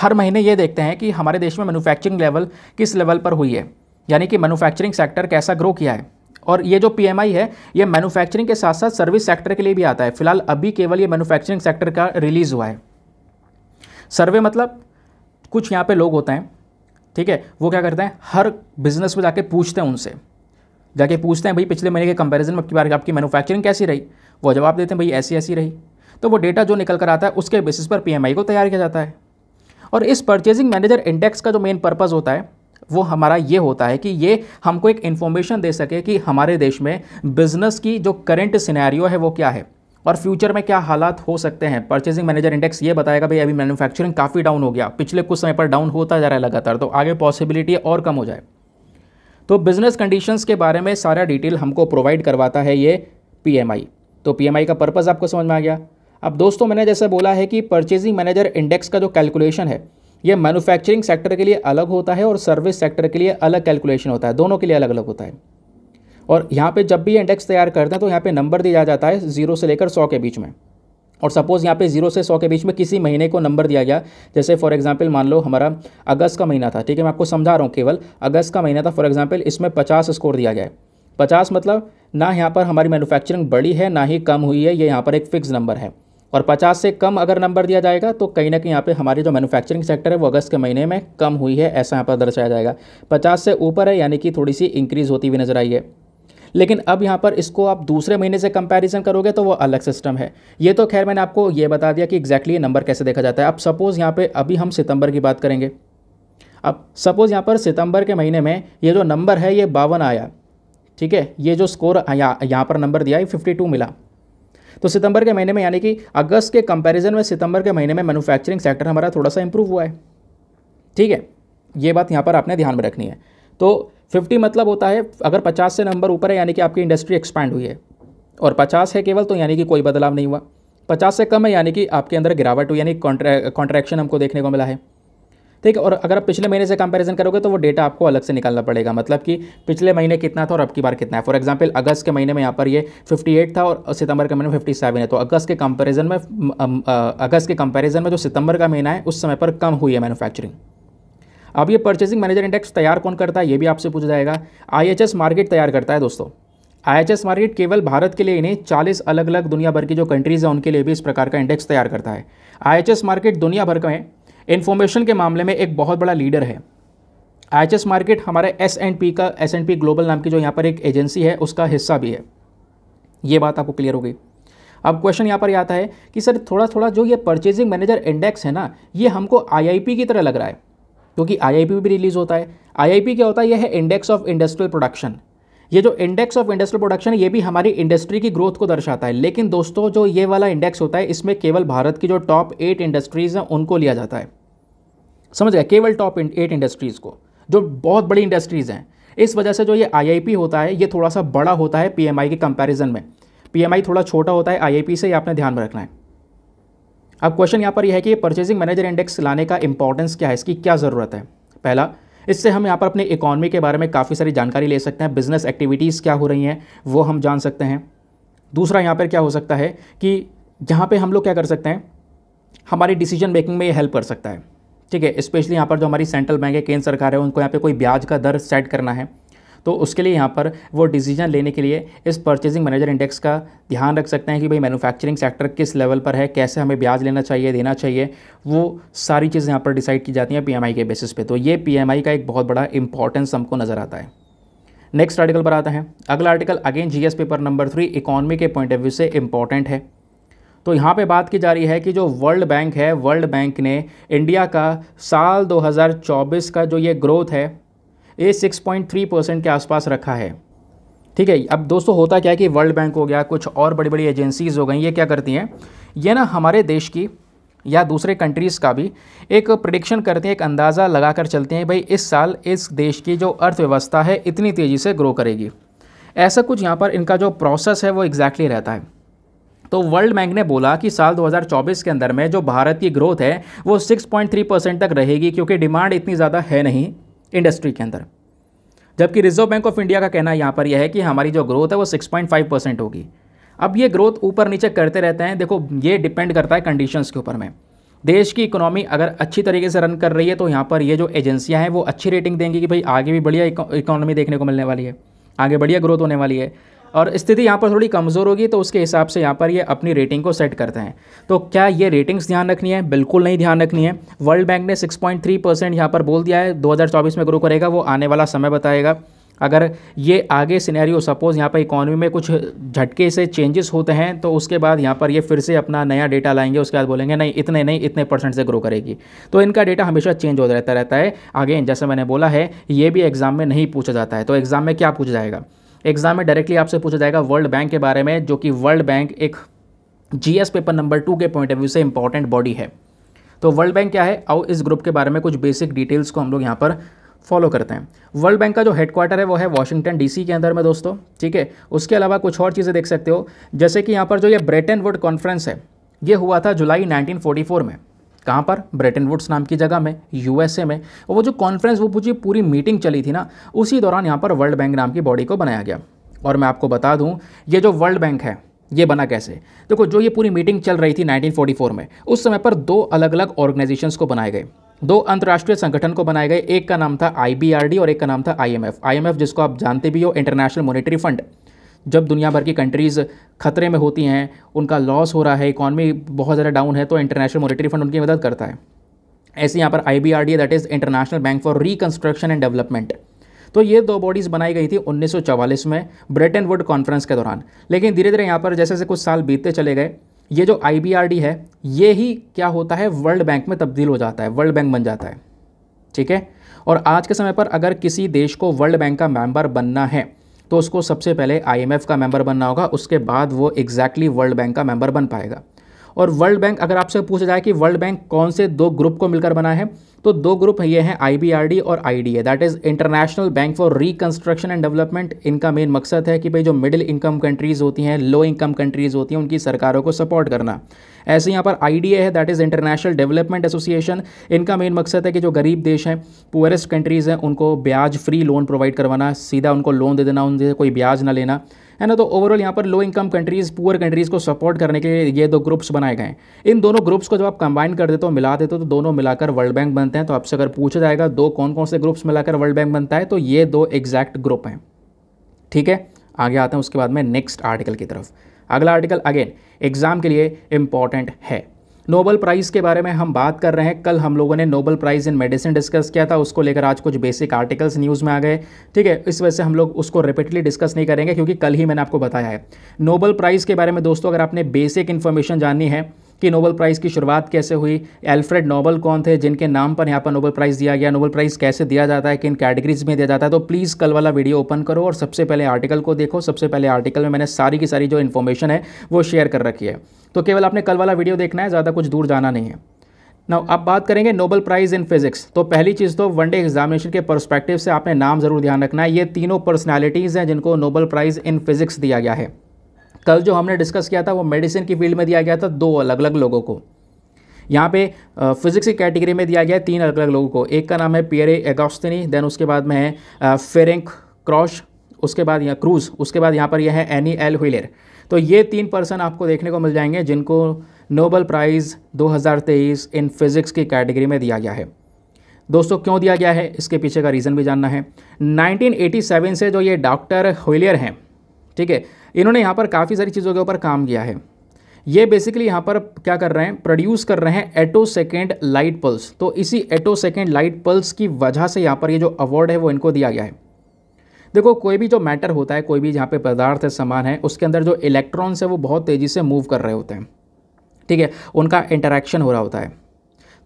हर महीने ये देखते हैं कि हमारे देश में मैन्युफैक्चरिंग लेवल किस लेवल पर हुई है यानी कि मैन्युफैक्चरिंग सेक्टर कैसा ग्रो किया है और ये जो पी है ये मैन्युफैक्चरिंग के साथ साथ सर्विस सेक्टर के लिए भी आता है फिलहाल अभी केवल ये मैन्युफैक्चरिंग सेक्टर का रिलीज़ हुआ है सर्वे मतलब कुछ यहाँ पे लोग होते हैं ठीक है वो क्या करते हैं हर बिजनेस में जाके पूछते हैं उनसे जाके पूछते हैं भाई पिछले महीने के कंपैरिजन में आपकी बार आपकी मैन्युफैक्चरिंग कैसी रही वो जवाब देते हैं भाई ऐसी ऐसी रही तो वो डेटा जो निकल कर आता है उसके बेसिस पर पीएमआई को तैयार किया जाता है और इस परचेजिंग मैनेजर इंडेक्स का जो मेन पर्पज़ होता है वो हमारा ये होता है कि ये हमको एक इन्फॉर्मेशन दे सके कि हमारे देश में बिज़नेस की जो करेंट सिनेरियो है वो क्या है और फ्यूचर में क्या हालात हो सकते हैं परचेजिंग मैनेजर इंडेक्स ये बताएगा भाई अभी मैन्युफैक्चरिंग काफ़ी डाउन हो गया पिछले कुछ समय पर डाउन होता जा रहा है लगातार तो आगे पॉसिबिलिटी और कम हो जाए तो बिज़नेस कंडीशंस के बारे में सारा डिटेल हमको प्रोवाइड करवाता है ये पीएमआई तो पीएमआई का पर्पज़ आपको समझ में आ गया अब दोस्तों मैंने जैसे बोला है कि परचेजिंग मैनेजर इंडेक्स का जो कैलकुलेशन है ये मैन्युफैक्चरिंग सेक्टर के लिए अलग होता है और सर्विस सेक्टर के लिए अलग कैलकुलेशन होता है दोनों के लिए अलग अलग होता है और यहाँ पे जब भी इंडेक्स तैयार करते हैं तो यहाँ पे नंबर दिया जाता है जीरो से लेकर सौ के बीच में और सपोज़ यहाँ पे जीरो से सौ के बीच में किसी महीने को नंबर दिया गया जैसे फॉर एग्जांपल मान लो हमारा अगस्त का महीना था ठीक है मैं आपको समझा रहा हूँ केवल अगस्त का महीना था फॉर एग्जांपल इसमें पचास स्कोर दिया गया है पचास मतलब ना यहाँ पर हमारी मैनुफैक्चरिंग बड़ी है ना ही कम हुई है ये यहाँ पर एक फ़िक्स नंबर है और 50 से कम अगर नंबर दिया जाएगा तो कहीं ना कहीं यहाँ पे हमारी जो मैन्युफैक्चरिंग सेक्टर है वो अगस्त के महीने में कम हुई है ऐसा यहाँ पर दर्शाया जाएगा 50 से ऊपर है यानी कि थोड़ी सी इंक्रीज़ होती हुई नज़र आई है लेकिन अब यहाँ पर इसको आप दूसरे महीने से कंपैरिजन करोगे तो वो अलग सिस्टम है ये तो खैर मैंने आपको ये बता दिया कि एग्जैक्टली ये नंबर कैसे देखा जाता है अब सपोज़ यहाँ पर अभी हम सितंबर की बात करेंगे अब सपोज़ यहाँ पर सितंबर के महीने में ये जो नंबर है ये बावन आया ठीक है ये जो स्कोर यहाँ पर नंबर दिया है फिफ्टी मिला तो सितंबर के महीने में यानी कि अगस्त के कंपैरिजन में सितंबर के महीने में मैन्युफैक्चरिंग सेक्टर हमारा थोड़ा सा इंप्रूव हुआ है ठीक है ये बात यहाँ पर आपने ध्यान में रखनी है तो फिफ्टी मतलब होता है अगर पचास से नंबर ऊपर है यानी कि आपकी इंडस्ट्री एक्सपैंड हुई है और पचास है केवल तो यानी कि कोई बदलाव नहीं हुआ पचास से कम है यानी कि आपके अंदर गिरावट हुई यानी कॉन्ट्रैक्शन हमको देखने को मिला है ठीक है और अगर आप पिछले महीने से कंपेरिजन करोगे तो वो डेटा आपको अलग से निकालना पड़ेगा मतलब कि पिछले महीने कितना था और अब की बार कितना है फॉर एग्जाम्पल अगस्त के महीने में यहाँ पर ये एट था और सितंबर के महीने में सेवन है तो अगस्त के कंपेरिजन में अगस्त के कंपेरिजन में जो सितंबर का महीना है उस समय पर कम हुई है मैनुफैक्चरिंग अब ये परचेसिंग मैनेजर इंडेक्स तैयार कौन करता है ये भी आपसे पूछा जाएगा आईएचएस मार्केट तैयार करता है दोस्तों आईएचएस मार्केट केवल भारत के लिए नहीं 40 अलग अलग दुनिया भर की जो कंट्रीज़ हैं उनके लिए भी इस प्रकार का इंडेक्स तैयार करता है आईएचएस मार्केट दुनिया भर का है इन्फॉर्मेशन के मामले में एक बहुत बड़ा लीडर है आई मार्केट हमारे एस एंड पी का एस एंड पी ग्लोबल नाम की जो यहाँ पर एक एजेंसी है उसका हिस्सा भी है ये बात आपको क्लियर हो गई अब क्वेश्चन यहाँ पर आता है कि सर थोड़ा थोड़ा जो ये परचेजिंग मैनेजर इंडेक्स है ना ये हमको आई की तरह लग रहा है क्योंकि आई भी रिलीज़ होता है आई क्या होता है यह है इंडेक्स ऑफ इंडस्ट्रियल प्रोडक्शन ये जो इंडेक्स ऑफ इंडस्ट्रियल प्रोडक्शन ये भी हमारी इंडस्ट्री की ग्रोथ को दर्शाता है लेकिन दोस्तों जो ये वाला इंडेक्स होता है इसमें केवल भारत की जो टॉप एट इंडस्ट्रीज़ हैं उनको लिया जाता है समझ गए केवल टॉप एट इंडस्ट्रीज़ को जो बहुत बड़ी इंडस्ट्रीज़ हैं इस वजह से जो ये आई होता है ये थोड़ा सा बड़ा होता है पी के कंपेरिजन में पी थोड़ा छोटा होता है आई से ये आपने ध्यान में रखना है अब क्वेश्चन यहाँ पर यह है कि परचेजिंग मैनेजर इंडेक्स लाने का इंपॉर्टेंस क्या है इसकी क्या ज़रूरत है पहला इससे हम यहाँ पर अपने इकॉनमी के बारे में काफ़ी सारी जानकारी ले सकते हैं बिजनेस एक्टिविटीज़ क्या हो रही हैं वो हम जान सकते हैं दूसरा यहाँ पर क्या हो सकता है कि जहाँ पर हम लोग क्या कर सकते हैं हमारी डिसीजन मेकिंग में ये हेल्प कर सकता है ठीक है स्पेशली यहाँ पर जो हमारी सेंट्रल बैंक है केंद्र सरकार है उनको यहाँ पे कोई ब्याज का दर सेट करना है तो उसके लिए यहाँ पर वो डिसीजन लेने के लिए इस परचेजिंग मैनेजर इंडेक्स का ध्यान रख सकते हैं कि भाई मैनुफैक्चरिंग सेक्टर किस लेवल पर है कैसे हमें ब्याज लेना चाहिए देना चाहिए वो सारी चीज़ें यहाँ पर डिसाइड की जाती हैं पी के बेसिस पर तो ये पी का एक बहुत बड़ा इंपॉर्टेंस हमको नज़र आता है नेक्स्ट आर्टिकल पर आता है अगला article again GS paper number three economy के पॉइंट ऑफ व्यू से इंपॉर्टेंट है तो यहाँ पे बात की जा रही है कि जो वर्ल्ड बैंक है वर्ल्ड बैंक ने इंडिया का साल 2024 का जो ये ग्रोथ है ये 6.3 परसेंट के आसपास रखा है ठीक है अब दोस्तों होता क्या है कि वर्ल्ड बैंक हो गया कुछ और बड़ी बड़ी एजेंसीज़ हो गई ये क्या करती हैं ये ना हमारे देश की या दूसरे कंट्रीज़ का भी एक प्रडिक्शन करते हैं एक अंदाज़ा लगा कर चलते हैं भाई इस साल इस देश की जो अर्थव्यवस्था है इतनी तेज़ी से ग्रो करेगी ऐसा कुछ यहाँ पर इनका जो प्रोसेस है वो एग्जैक्टली exactly रहता है तो वर्ल्ड बैंक ने बोला कि साल 2024 के अंदर में जो भारत की ग्रोथ है वो 6.3 परसेंट तक रहेगी क्योंकि डिमांड इतनी ज़्यादा है नहीं इंडस्ट्री के अंदर जबकि रिजर्व बैंक ऑफ इंडिया का कहना यहाँ पर यह है कि हमारी जो ग्रोथ है वो 6.5 परसेंट होगी अब ये ग्रोथ ऊपर नीचे करते रहते हैं देखो ये डिपेंड करता है कंडीशंस के ऊपर में देश की इकोनॉमी अगर अच्छी तरीके से रन कर रही है तो यहाँ पर ये जो एजेंसियाँ हैं वो अच्छी रेटिंग देंगी कि भाई आगे भी बढ़िया इकोनॉमी देखने को मिलने वाली है आगे बढ़िया ग्रोथ होने वाली है और स्थिति यहाँ पर थोड़ी कमज़ोर होगी तो उसके हिसाब से यहाँ पर ये अपनी रेटिंग को सेट करते हैं तो क्या ये रेटिंग्स ध्यान रखनी है बिल्कुल नहीं ध्यान रखनी है वर्ल्ड बैंक ने 6.3 परसेंट यहाँ पर बोल दिया है 2024 में ग्रो करेगा वो आने वाला समय बताएगा अगर ये आगे सिनेरियो सपोज़ यहाँ पर इकॉनमी में कुछ झटके से चेंजेस होते हैं तो उसके बाद यहाँ पर ये फिर से अपना नया डेटा लाएंगे उसके बाद बोलेंगे नहीं इतने नहीं इतने परसेंट से ग्रो करेगी तो इनका डेटा हमेशा चेंज होता रहता रहता है आगे जैसे मैंने बोला है ये भी एग्ज़ाम में नहीं पूछा जाता है तो एग्ज़ाम में क्या पूछा जाएगा एग्जाम में डायरेक्टली आपसे पूछा जाएगा वर्ल्ड बैंक के बारे में जो कि वर्ल्ड बैंक एक जीएस पेपर नंबर टू के पॉइंट ऑफ व्यू से इंपॉर्टेंट बॉडी है तो वर्ल्ड बैंक क्या है और इस ग्रुप के बारे में कुछ बेसिक डिटेल्स को हम लोग यहाँ पर फॉलो करते हैं वर्ल्ड बैंक का जो हेडक्वार्टर है वो है वाशिंगटन डीसी के अंदर में दोस्तों ठीक है उसके अलावा कुछ और चीज़ें देख सकते हो जैसे कि यहाँ पर जो ये ब्रेटन वुड कॉन्फ्रेंस है ये हुआ था जुलाई 1944 में कहाँ पर ब्रेटन वुड्स नाम की जगह में यूएसए में वो जो कॉन्फ्रेंस वो पूछिए पूरी मीटिंग चली थी ना उसी दौरान यहाँ पर वर्ल्ड बैंक नाम की बॉडी को बनाया गया और मैं आपको बता दूँ ये जो वर्ल्ड बैंक है ये बना कैसे देखो तो जो ये पूरी मीटिंग चल रही थी 1944 में उस समय पर दो अलग अलग ऑर्गेनाइजेशंस को बनाए गए दो अंतर्राष्ट्रीय संगठन को बनाए गए एक का नाम था आईबीआरडी और एक का नाम था आईएमएफ आईएमएफ जिसको आप जानते भी हो इंटरनेशनल मॉनेटरी फंड जब दुनिया भर की कंट्रीज़ खतरे में होती हैं उनका लॉस हो रहा है इकॉनमी बहुत ज़्यादा डाउन है तो इंटरनेशनल मॉनिटरी फंड उनकी मदद करता है ऐसे यहाँ पर I B R D that is international bank for reconstruction and development तो ये दो बॉडीज़ बनाई गई थी 1944 में ब्रिटेन वुड कॉन्फ्रेंस के दौरान लेकिन धीरे धीरे यहाँ पर जैसे जैसे कुछ साल बीतते चले गए ये जो आई बी आर डी है ये ही क्या होता है वर्ल्ड बैंक में तब्दील हो जाता है वर्ल्ड बैंक बन जाता है ठीक है और आज के समय पर अगर किसी देश को वर्ल्ड बैंक का मेंबर बनना है तो उसको सबसे पहले आईएमएफ का मेंबर बनना होगा उसके बाद वो एग्जैक्टली वर्ल्ड बैंक का मेंबर बन पाएगा और वर्ल्ड बैंक अगर आपसे पूछा जाए कि वर्ल्ड बैंक कौन से दो ग्रुप को मिलकर बना है तो दो ग्रुप ये हैं आई और I that is international bank for reconstruction and development इनका मेन मकसद है कि भाई जो मिडिल इनकम कंट्रीज़ होती हैं लो इनकम कंट्रीज़ होती हैं उनकी सरकारों को सपोर्ट करना ऐसे यहाँ पर आई है that is international development association इनका मेन मकसद है कि जो गरीब देश हैं पुअरेस्ट कंट्रीज़ हैं उनको ब्याज फ्री लोन प्रोवाइड करवाना सीधा उनको लोन दे देना उनसे कोई ब्याज ना लेना है ना तो ओवरऑल यहाँ पर low income countries poor countries को सपोर्ट करने के लिए ये दो ग्रुप्स बनाए गए हैं इन दोनों ग्रुप्स को जब आप कंबाइन कर देते हो मिला देते हो तो, तो दोनों मिलाकर वर्ल्ड बैंक बनते हैं तो आपसे अगर पूछा जाएगा दो कौन कौन से ग्रुप्स मिलाकर वर्ल्ड बैंक बनता है तो ये दो एग्जैक्ट ग्रुप हैं ठीक है आगे आते हैं उसके बाद में नेक्स्ट आर्टिकल की तरफ अगला आर्टिकल अगेन एग्ज़ाम के लिए इम्पॉर्टेंट है नोबल प्राइज़ के बारे में हम बात कर रहे हैं कल हम लोगों ने Nobel prize in medicine discuss किया था उसको लेकर आज कुछ बेसिक आर्टिकल्स न्यूज़ में आ गए ठीक है इस वजह से हम लोग उसको रिपीटली डिस्कस नहीं करेंगे क्योंकि कल ही मैंने आपको बताया है नोबल प्राइज़ के बारे में दोस्तों अगर आपने बेसिक इन्फॉर्मेशन जाननी है कि नोबल प्राइज़ की शुरुआत कैसे हुई एल्फ्रेड नोबल कौन थे जिनके नाम पर यहाँ पर नोबल प्राइज़ दिया गया नोबल प्राइज़ कैसे दिया जाता है किन कैटेगरीज में दिया जाता है तो प्लीज़ कल वाला वीडियो ओपन करो और सबसे पहले आर्टिकल को देखो सबसे पहले आर्टिकल में मैंने सारी की सारी जो इन्फॉर्मेशन है वो शेयर कर रखी है तो केवल आपने कल वाला वीडियो देखना है ज़्यादा कुछ दूर जाना नहीं है ना अब बात करेंगे नोबल प्राइज़ इन फिजिक्स तो पहली चीज़ तो वनडे एग्जामिनेशन के परस्पेक्टिव से आपने नाम ज़रूर ध्यान रखना है ये तीनों पर्सनैलिटीज़ हैं जिनको नोबल प्राइज़ इन फिजिक्स दिया गया है कल जो हमने डिस्कस किया था वो मेडिसिन की फील्ड में दिया गया था दो अलग अलग लोगों को यहाँ पे फिजिक्स की कैटेगरी में दिया गया है तीन अलग अलग लोगों को एक का नाम है पियरे एगोस्तनी देन उसके बाद में है फेरेंक क्रॉश उसके बाद यहाँ क्रूज उसके बाद यहाँ पर यह है एनी एल हुलर तो ये तीन पर्सन आपको देखने को मिल जाएंगे जिनको नोबल प्राइज़ 2023 इन फिज़िक्स की कैटेगरी में दिया गया है दोस्तों क्यों दिया गया है इसके पीछे का रीज़न भी जानना है 1987 से जो ये डॉक्टर हुलियर हैं ठीक है इन्होंने यहाँ पर काफ़ी सारी चीज़ों के ऊपर काम किया है ये बेसिकली यहाँ पर क्या कर रहे हैं प्रोड्यूस कर रहे हैं एटो सेकेंड लाइट पल्स तो इसी एटो सेकेंड लाइट पल्स की वजह से यहाँ पर ये जो अवार्ड है वो इनको दिया गया है देखो कोई भी जो मैटर होता है कोई भी जहाँ पे पदार्थ है सामान है उसके अंदर जो इलेक्ट्रॉन्स है वो बहुत तेज़ी से मूव कर रहे होते हैं ठीक है उनका इंटरेक्शन हो रहा होता है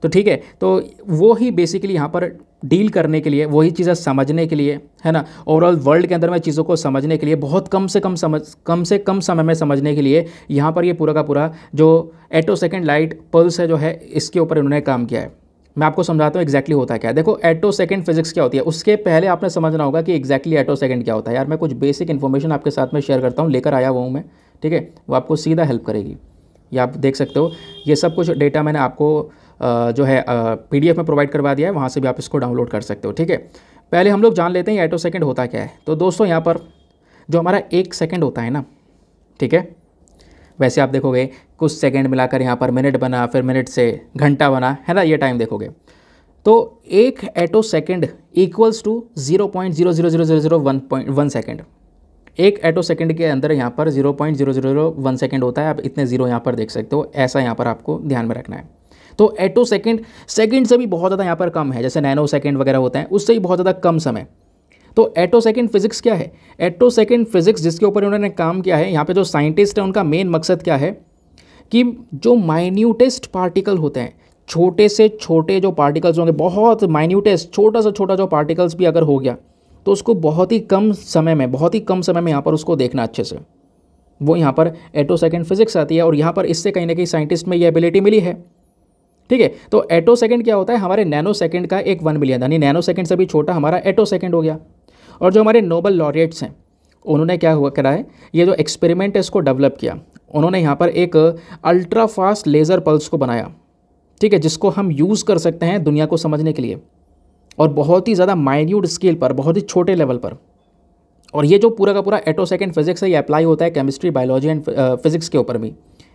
तो ठीक है तो वो ही बेसिकली यहाँ पर डील करने के लिए वही चीज़ें समझने के लिए है ना ओवरऑल वर्ल्ड के अंदर में चीज़ों को समझने के लिए बहुत कम से कम समझ कम से कम समय में समझने के लिए यहाँ पर ये पूरा का पूरा जो एटो सेकेंड लाइट पल्स है जो है इसके ऊपर इन्होंने काम किया है मैं आपको समझाता हूँ एक्जैक्टली होता है क्या देखो एटो सेकेंड फिजिक्स क्या होती है उसके पहले आपने समझना होगा कि एक्जैक्टली एटो सेकेंड क्या होता है यार मैं कुछ बेसिक इन्फॉर्मेशन आपके साथ में शेयर करता हूँ लेकर आया हुआ हूँ मैं ठीक है वो आपको सीधा हेल्प करेगी या आप देख सकते हो ये सब कुछ डेटा मैंने आपको जो है पी में प्रोवाइड करवा दिया है वहाँ से भी आप इसको डाउनलोड कर सकते हो ठीक है पहले हम लोग जान लेते हैं एटो सेकेंड होता क्या है तो दोस्तों यहाँ पर जो हमारा एक सेकेंड होता है ना ठीक है वैसे आप देखोगे कुछ सेकेंड मिलाकर यहाँ पर मिनट बना फिर मिनट से घंटा बना है ना ये टाइम देखोगे तो एक atto second equals to zero point zero zero zero zero zero one point one second एक एटो सेकेंड के अंदर यहाँ पर zero point zero zero zero one second होता है आप इतने जीरो यहाँ पर देख सकते हो ऐसा यहाँ पर आपको ध्यान में रखना है तो एटो सेकेंड सेकेंड से भी बहुत ज़्यादा यहाँ पर कम है जैसे नैनो सेकेंड वगैरह होते हैं उससे भी बहुत ज़्यादा कम समय तो एटो सेकेंड फिजिक्स क्या है एटो सेकेंड फिजिक्स जिसके ऊपर उन्होंने काम किया है यहाँ पे जो साइंटिस्ट हैं उनका मेन मकसद क्या है कि जो माइन्यूटेस्ट पार्टिकल होते हैं छोटे से छोटे जो पार्टिकल्स होंगे बहुत माइन्यूटेस्ट छोटा सा छोटा जो पार्टिकल्स भी अगर हो गया तो उसको बहुत ही कम समय में बहुत ही कम समय में यहाँ पर उसको देखना अच्छे से वो यहाँ पर एटो सेकेंड फिजिक्स आती है और यहाँ पर इससे कहीं ना कहीं साइंटिस्ट में ये एबिलिटी मिली है ठीक है तो एटो सेकेंड क्या होता है हमारे नैनो सेकेंड का एक वन मिलियन यानी नैनो सेकेंड से भी छोटा हमारा एटो सेकेंड हो गया और जो हमारे नोबल लॉरिएट्स हैं उन्होंने क्या हुआ करा है ये जो एक्सपेरिमेंट है इसको डेवलप किया उन्होंने यहाँ पर एक अल्ट्रा फास्ट लेज़र पल्स को बनाया ठीक है जिसको हम यूज़ कर सकते हैं दुनिया को समझने के लिए और बहुत ही ज़्यादा माइन्यूट स्केल पर बहुत ही छोटे लेवल पर और ये जो पूरा का पूरा एटो सेकेंड फिजिक्स है ये अप्लाई होता है केमिस्ट्री बायोलॉजी एंड फिज़िक्स के ऊपर भी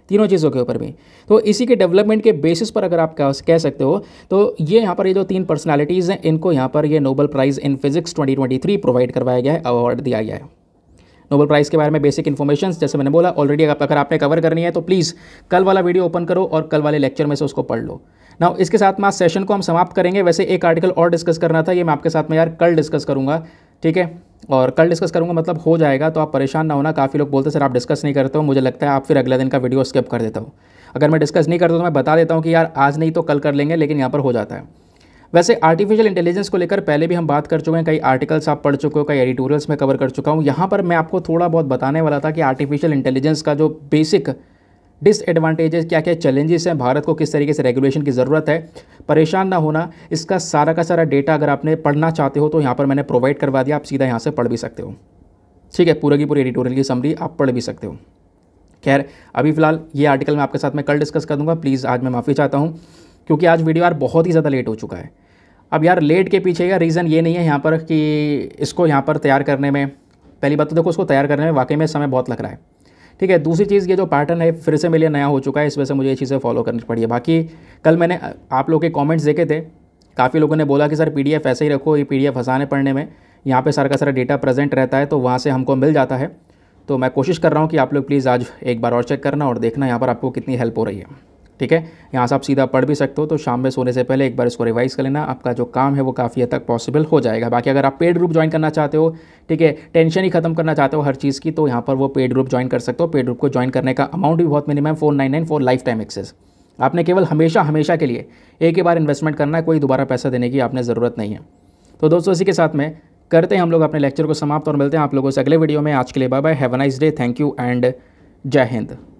तीनों चीज़ों के ऊपर भी तो इसी के डेवलपमेंट के बेसिस पर अगर आप कह सकते हो तो ये यहाँ पर ये जो तीन पर्सनालिटीज़ हैं इनको यहाँ पर ये Nobel prize in physics 2023 provide करवाया गया है अवार्ड दिया गया है नोबल प्राइज़ के बारे में बेसिक इन्फॉर्मेशन जैसे मैंने बोला ऑलरेडी अगर आपने कवर करनी है तो प्लीज़ कल वाला वीडियो ओपन करो और कल वाले लेक्चर में से उसको पढ़ लो ना इसके साथ में आज सेशन को हम समाप्त करेंगे वैसे एक आर्टिकल और डिस्कस करना था ये मैं आपके साथ में यार कल डिस्कस करूँगा ठीक है और कल डिस्कस करूँगा मतलब हो जाएगा तो आप परेशान ना होना काफ़ी लोग बोलते सर आप डिस्कस नहीं करते हो मुझे लगता है आप फिर अगले दिन का वीडियो स्किप कर देता हूँ अगर मैं डिस्कस नहीं करता तो मैं बता देता हूँ कि यार आज नहीं तो कल कर लेंगे लेकिन यहाँ पर हो जाता है वैसे आर्टिफिशियल इंटेलिजेंस को लेकर पहले भी हम बात कर चुके हैं कई आर्टिकल्स आप पढ़ चुके हो कई एडिटोरियल्स में कवर कर चुका हूँ यहाँ पर मैं आपको थोड़ा बहुत बताने वाला था कि आर्टिफिशियल इंटेलिजेंस का जो बेसिक डिसएडवांटेजेस क्या क्या चैलेंजेस हैं भारत को किस तरीके से रेगुलेशन की ज़रूरत है परेशान ना होना इसका सारा का सारा डेटा अगर आपने पढ़ना चाहते हो तो यहाँ पर मैंने प्रोवाइड करवा दिया आप सीधा यहाँ से पढ़ भी सकते हो ठीक है पूरे की पूरी एडिटोरियल की समरी आप पढ़ भी सकते हो खैर अभी फ़िलहाल ये आर्टिकल मैं आपके साथ मैं कल डिस्कस कर दूंगा प्लीज़ आज मैं माफ़ी चाहता हूँ क्योंकि आज वीडियो यार बहुत ही ज़्यादा लेट हो चुका है अब यार लेट के पीछे का रीज़न ये नहीं है यहाँ पर कि इसको यहाँ पर तैयार करने में पहली बात तो देखो उसको तैयार करने में वाकई में समय बहुत लग रहा है ठीक है दूसरी चीज़ ये जो पैटर्न है फिर से मेरे नया हो चुका है इस वजह से मुझे ये चीज़ें फॉलो करनी पड़ी है बाकी कल मैंने आप लोग के कॉमेंट्स देखे थे काफ़ी लोगों ने बोला कि सर पी ऐसे ही रखो ये पी हंसाने पढ़ने में यहाँ पर सारा का सारा डेटा प्रेजेंट रहता है तो वहाँ से हमको मिल जाता है तो मैं कोशिश कर रहा हूँ कि आप लोग प्लीज़ आज एक बार और चेक करना और देखना यहाँ पर आपको कितनी हेल्प हो रही है ठीक है यहाँ से आप सीधा पढ़ भी सकते हो तो शाम में सोने से पहले एक बार इसको रिवाइज़ कर लेना आपका जो काम है वो काफ़ी हद तक पॉसिबल हो जाएगा बाकी अगर आप पेड ग्रुप ज्वाइन करना चाहते हो ठीक है टेंशन ही खत्म करना चाहते हो हर चीज़ की तो यहाँ पर वो पेड ग्रुप ज्वाइन कर सकते हो पेड ग्रुप को ज्वाइन करने का अमाउंट भी बहुत minimum four nine nine four life time access आपने केवल हमेशा हमेशा के लिए एक ही बार इन्वेस्टमेंट करना है कोई दोबारा पैसा देने की आपने ज़रूरत नहीं है तो दोस्तों इसी के साथ में करते हैं हम लोग अपने लेक्चर को समाप्त और मिलते हैं आप लोगों से अगले वीडियो में आज के लिए bye bye have a nice day thank you and जय हिंद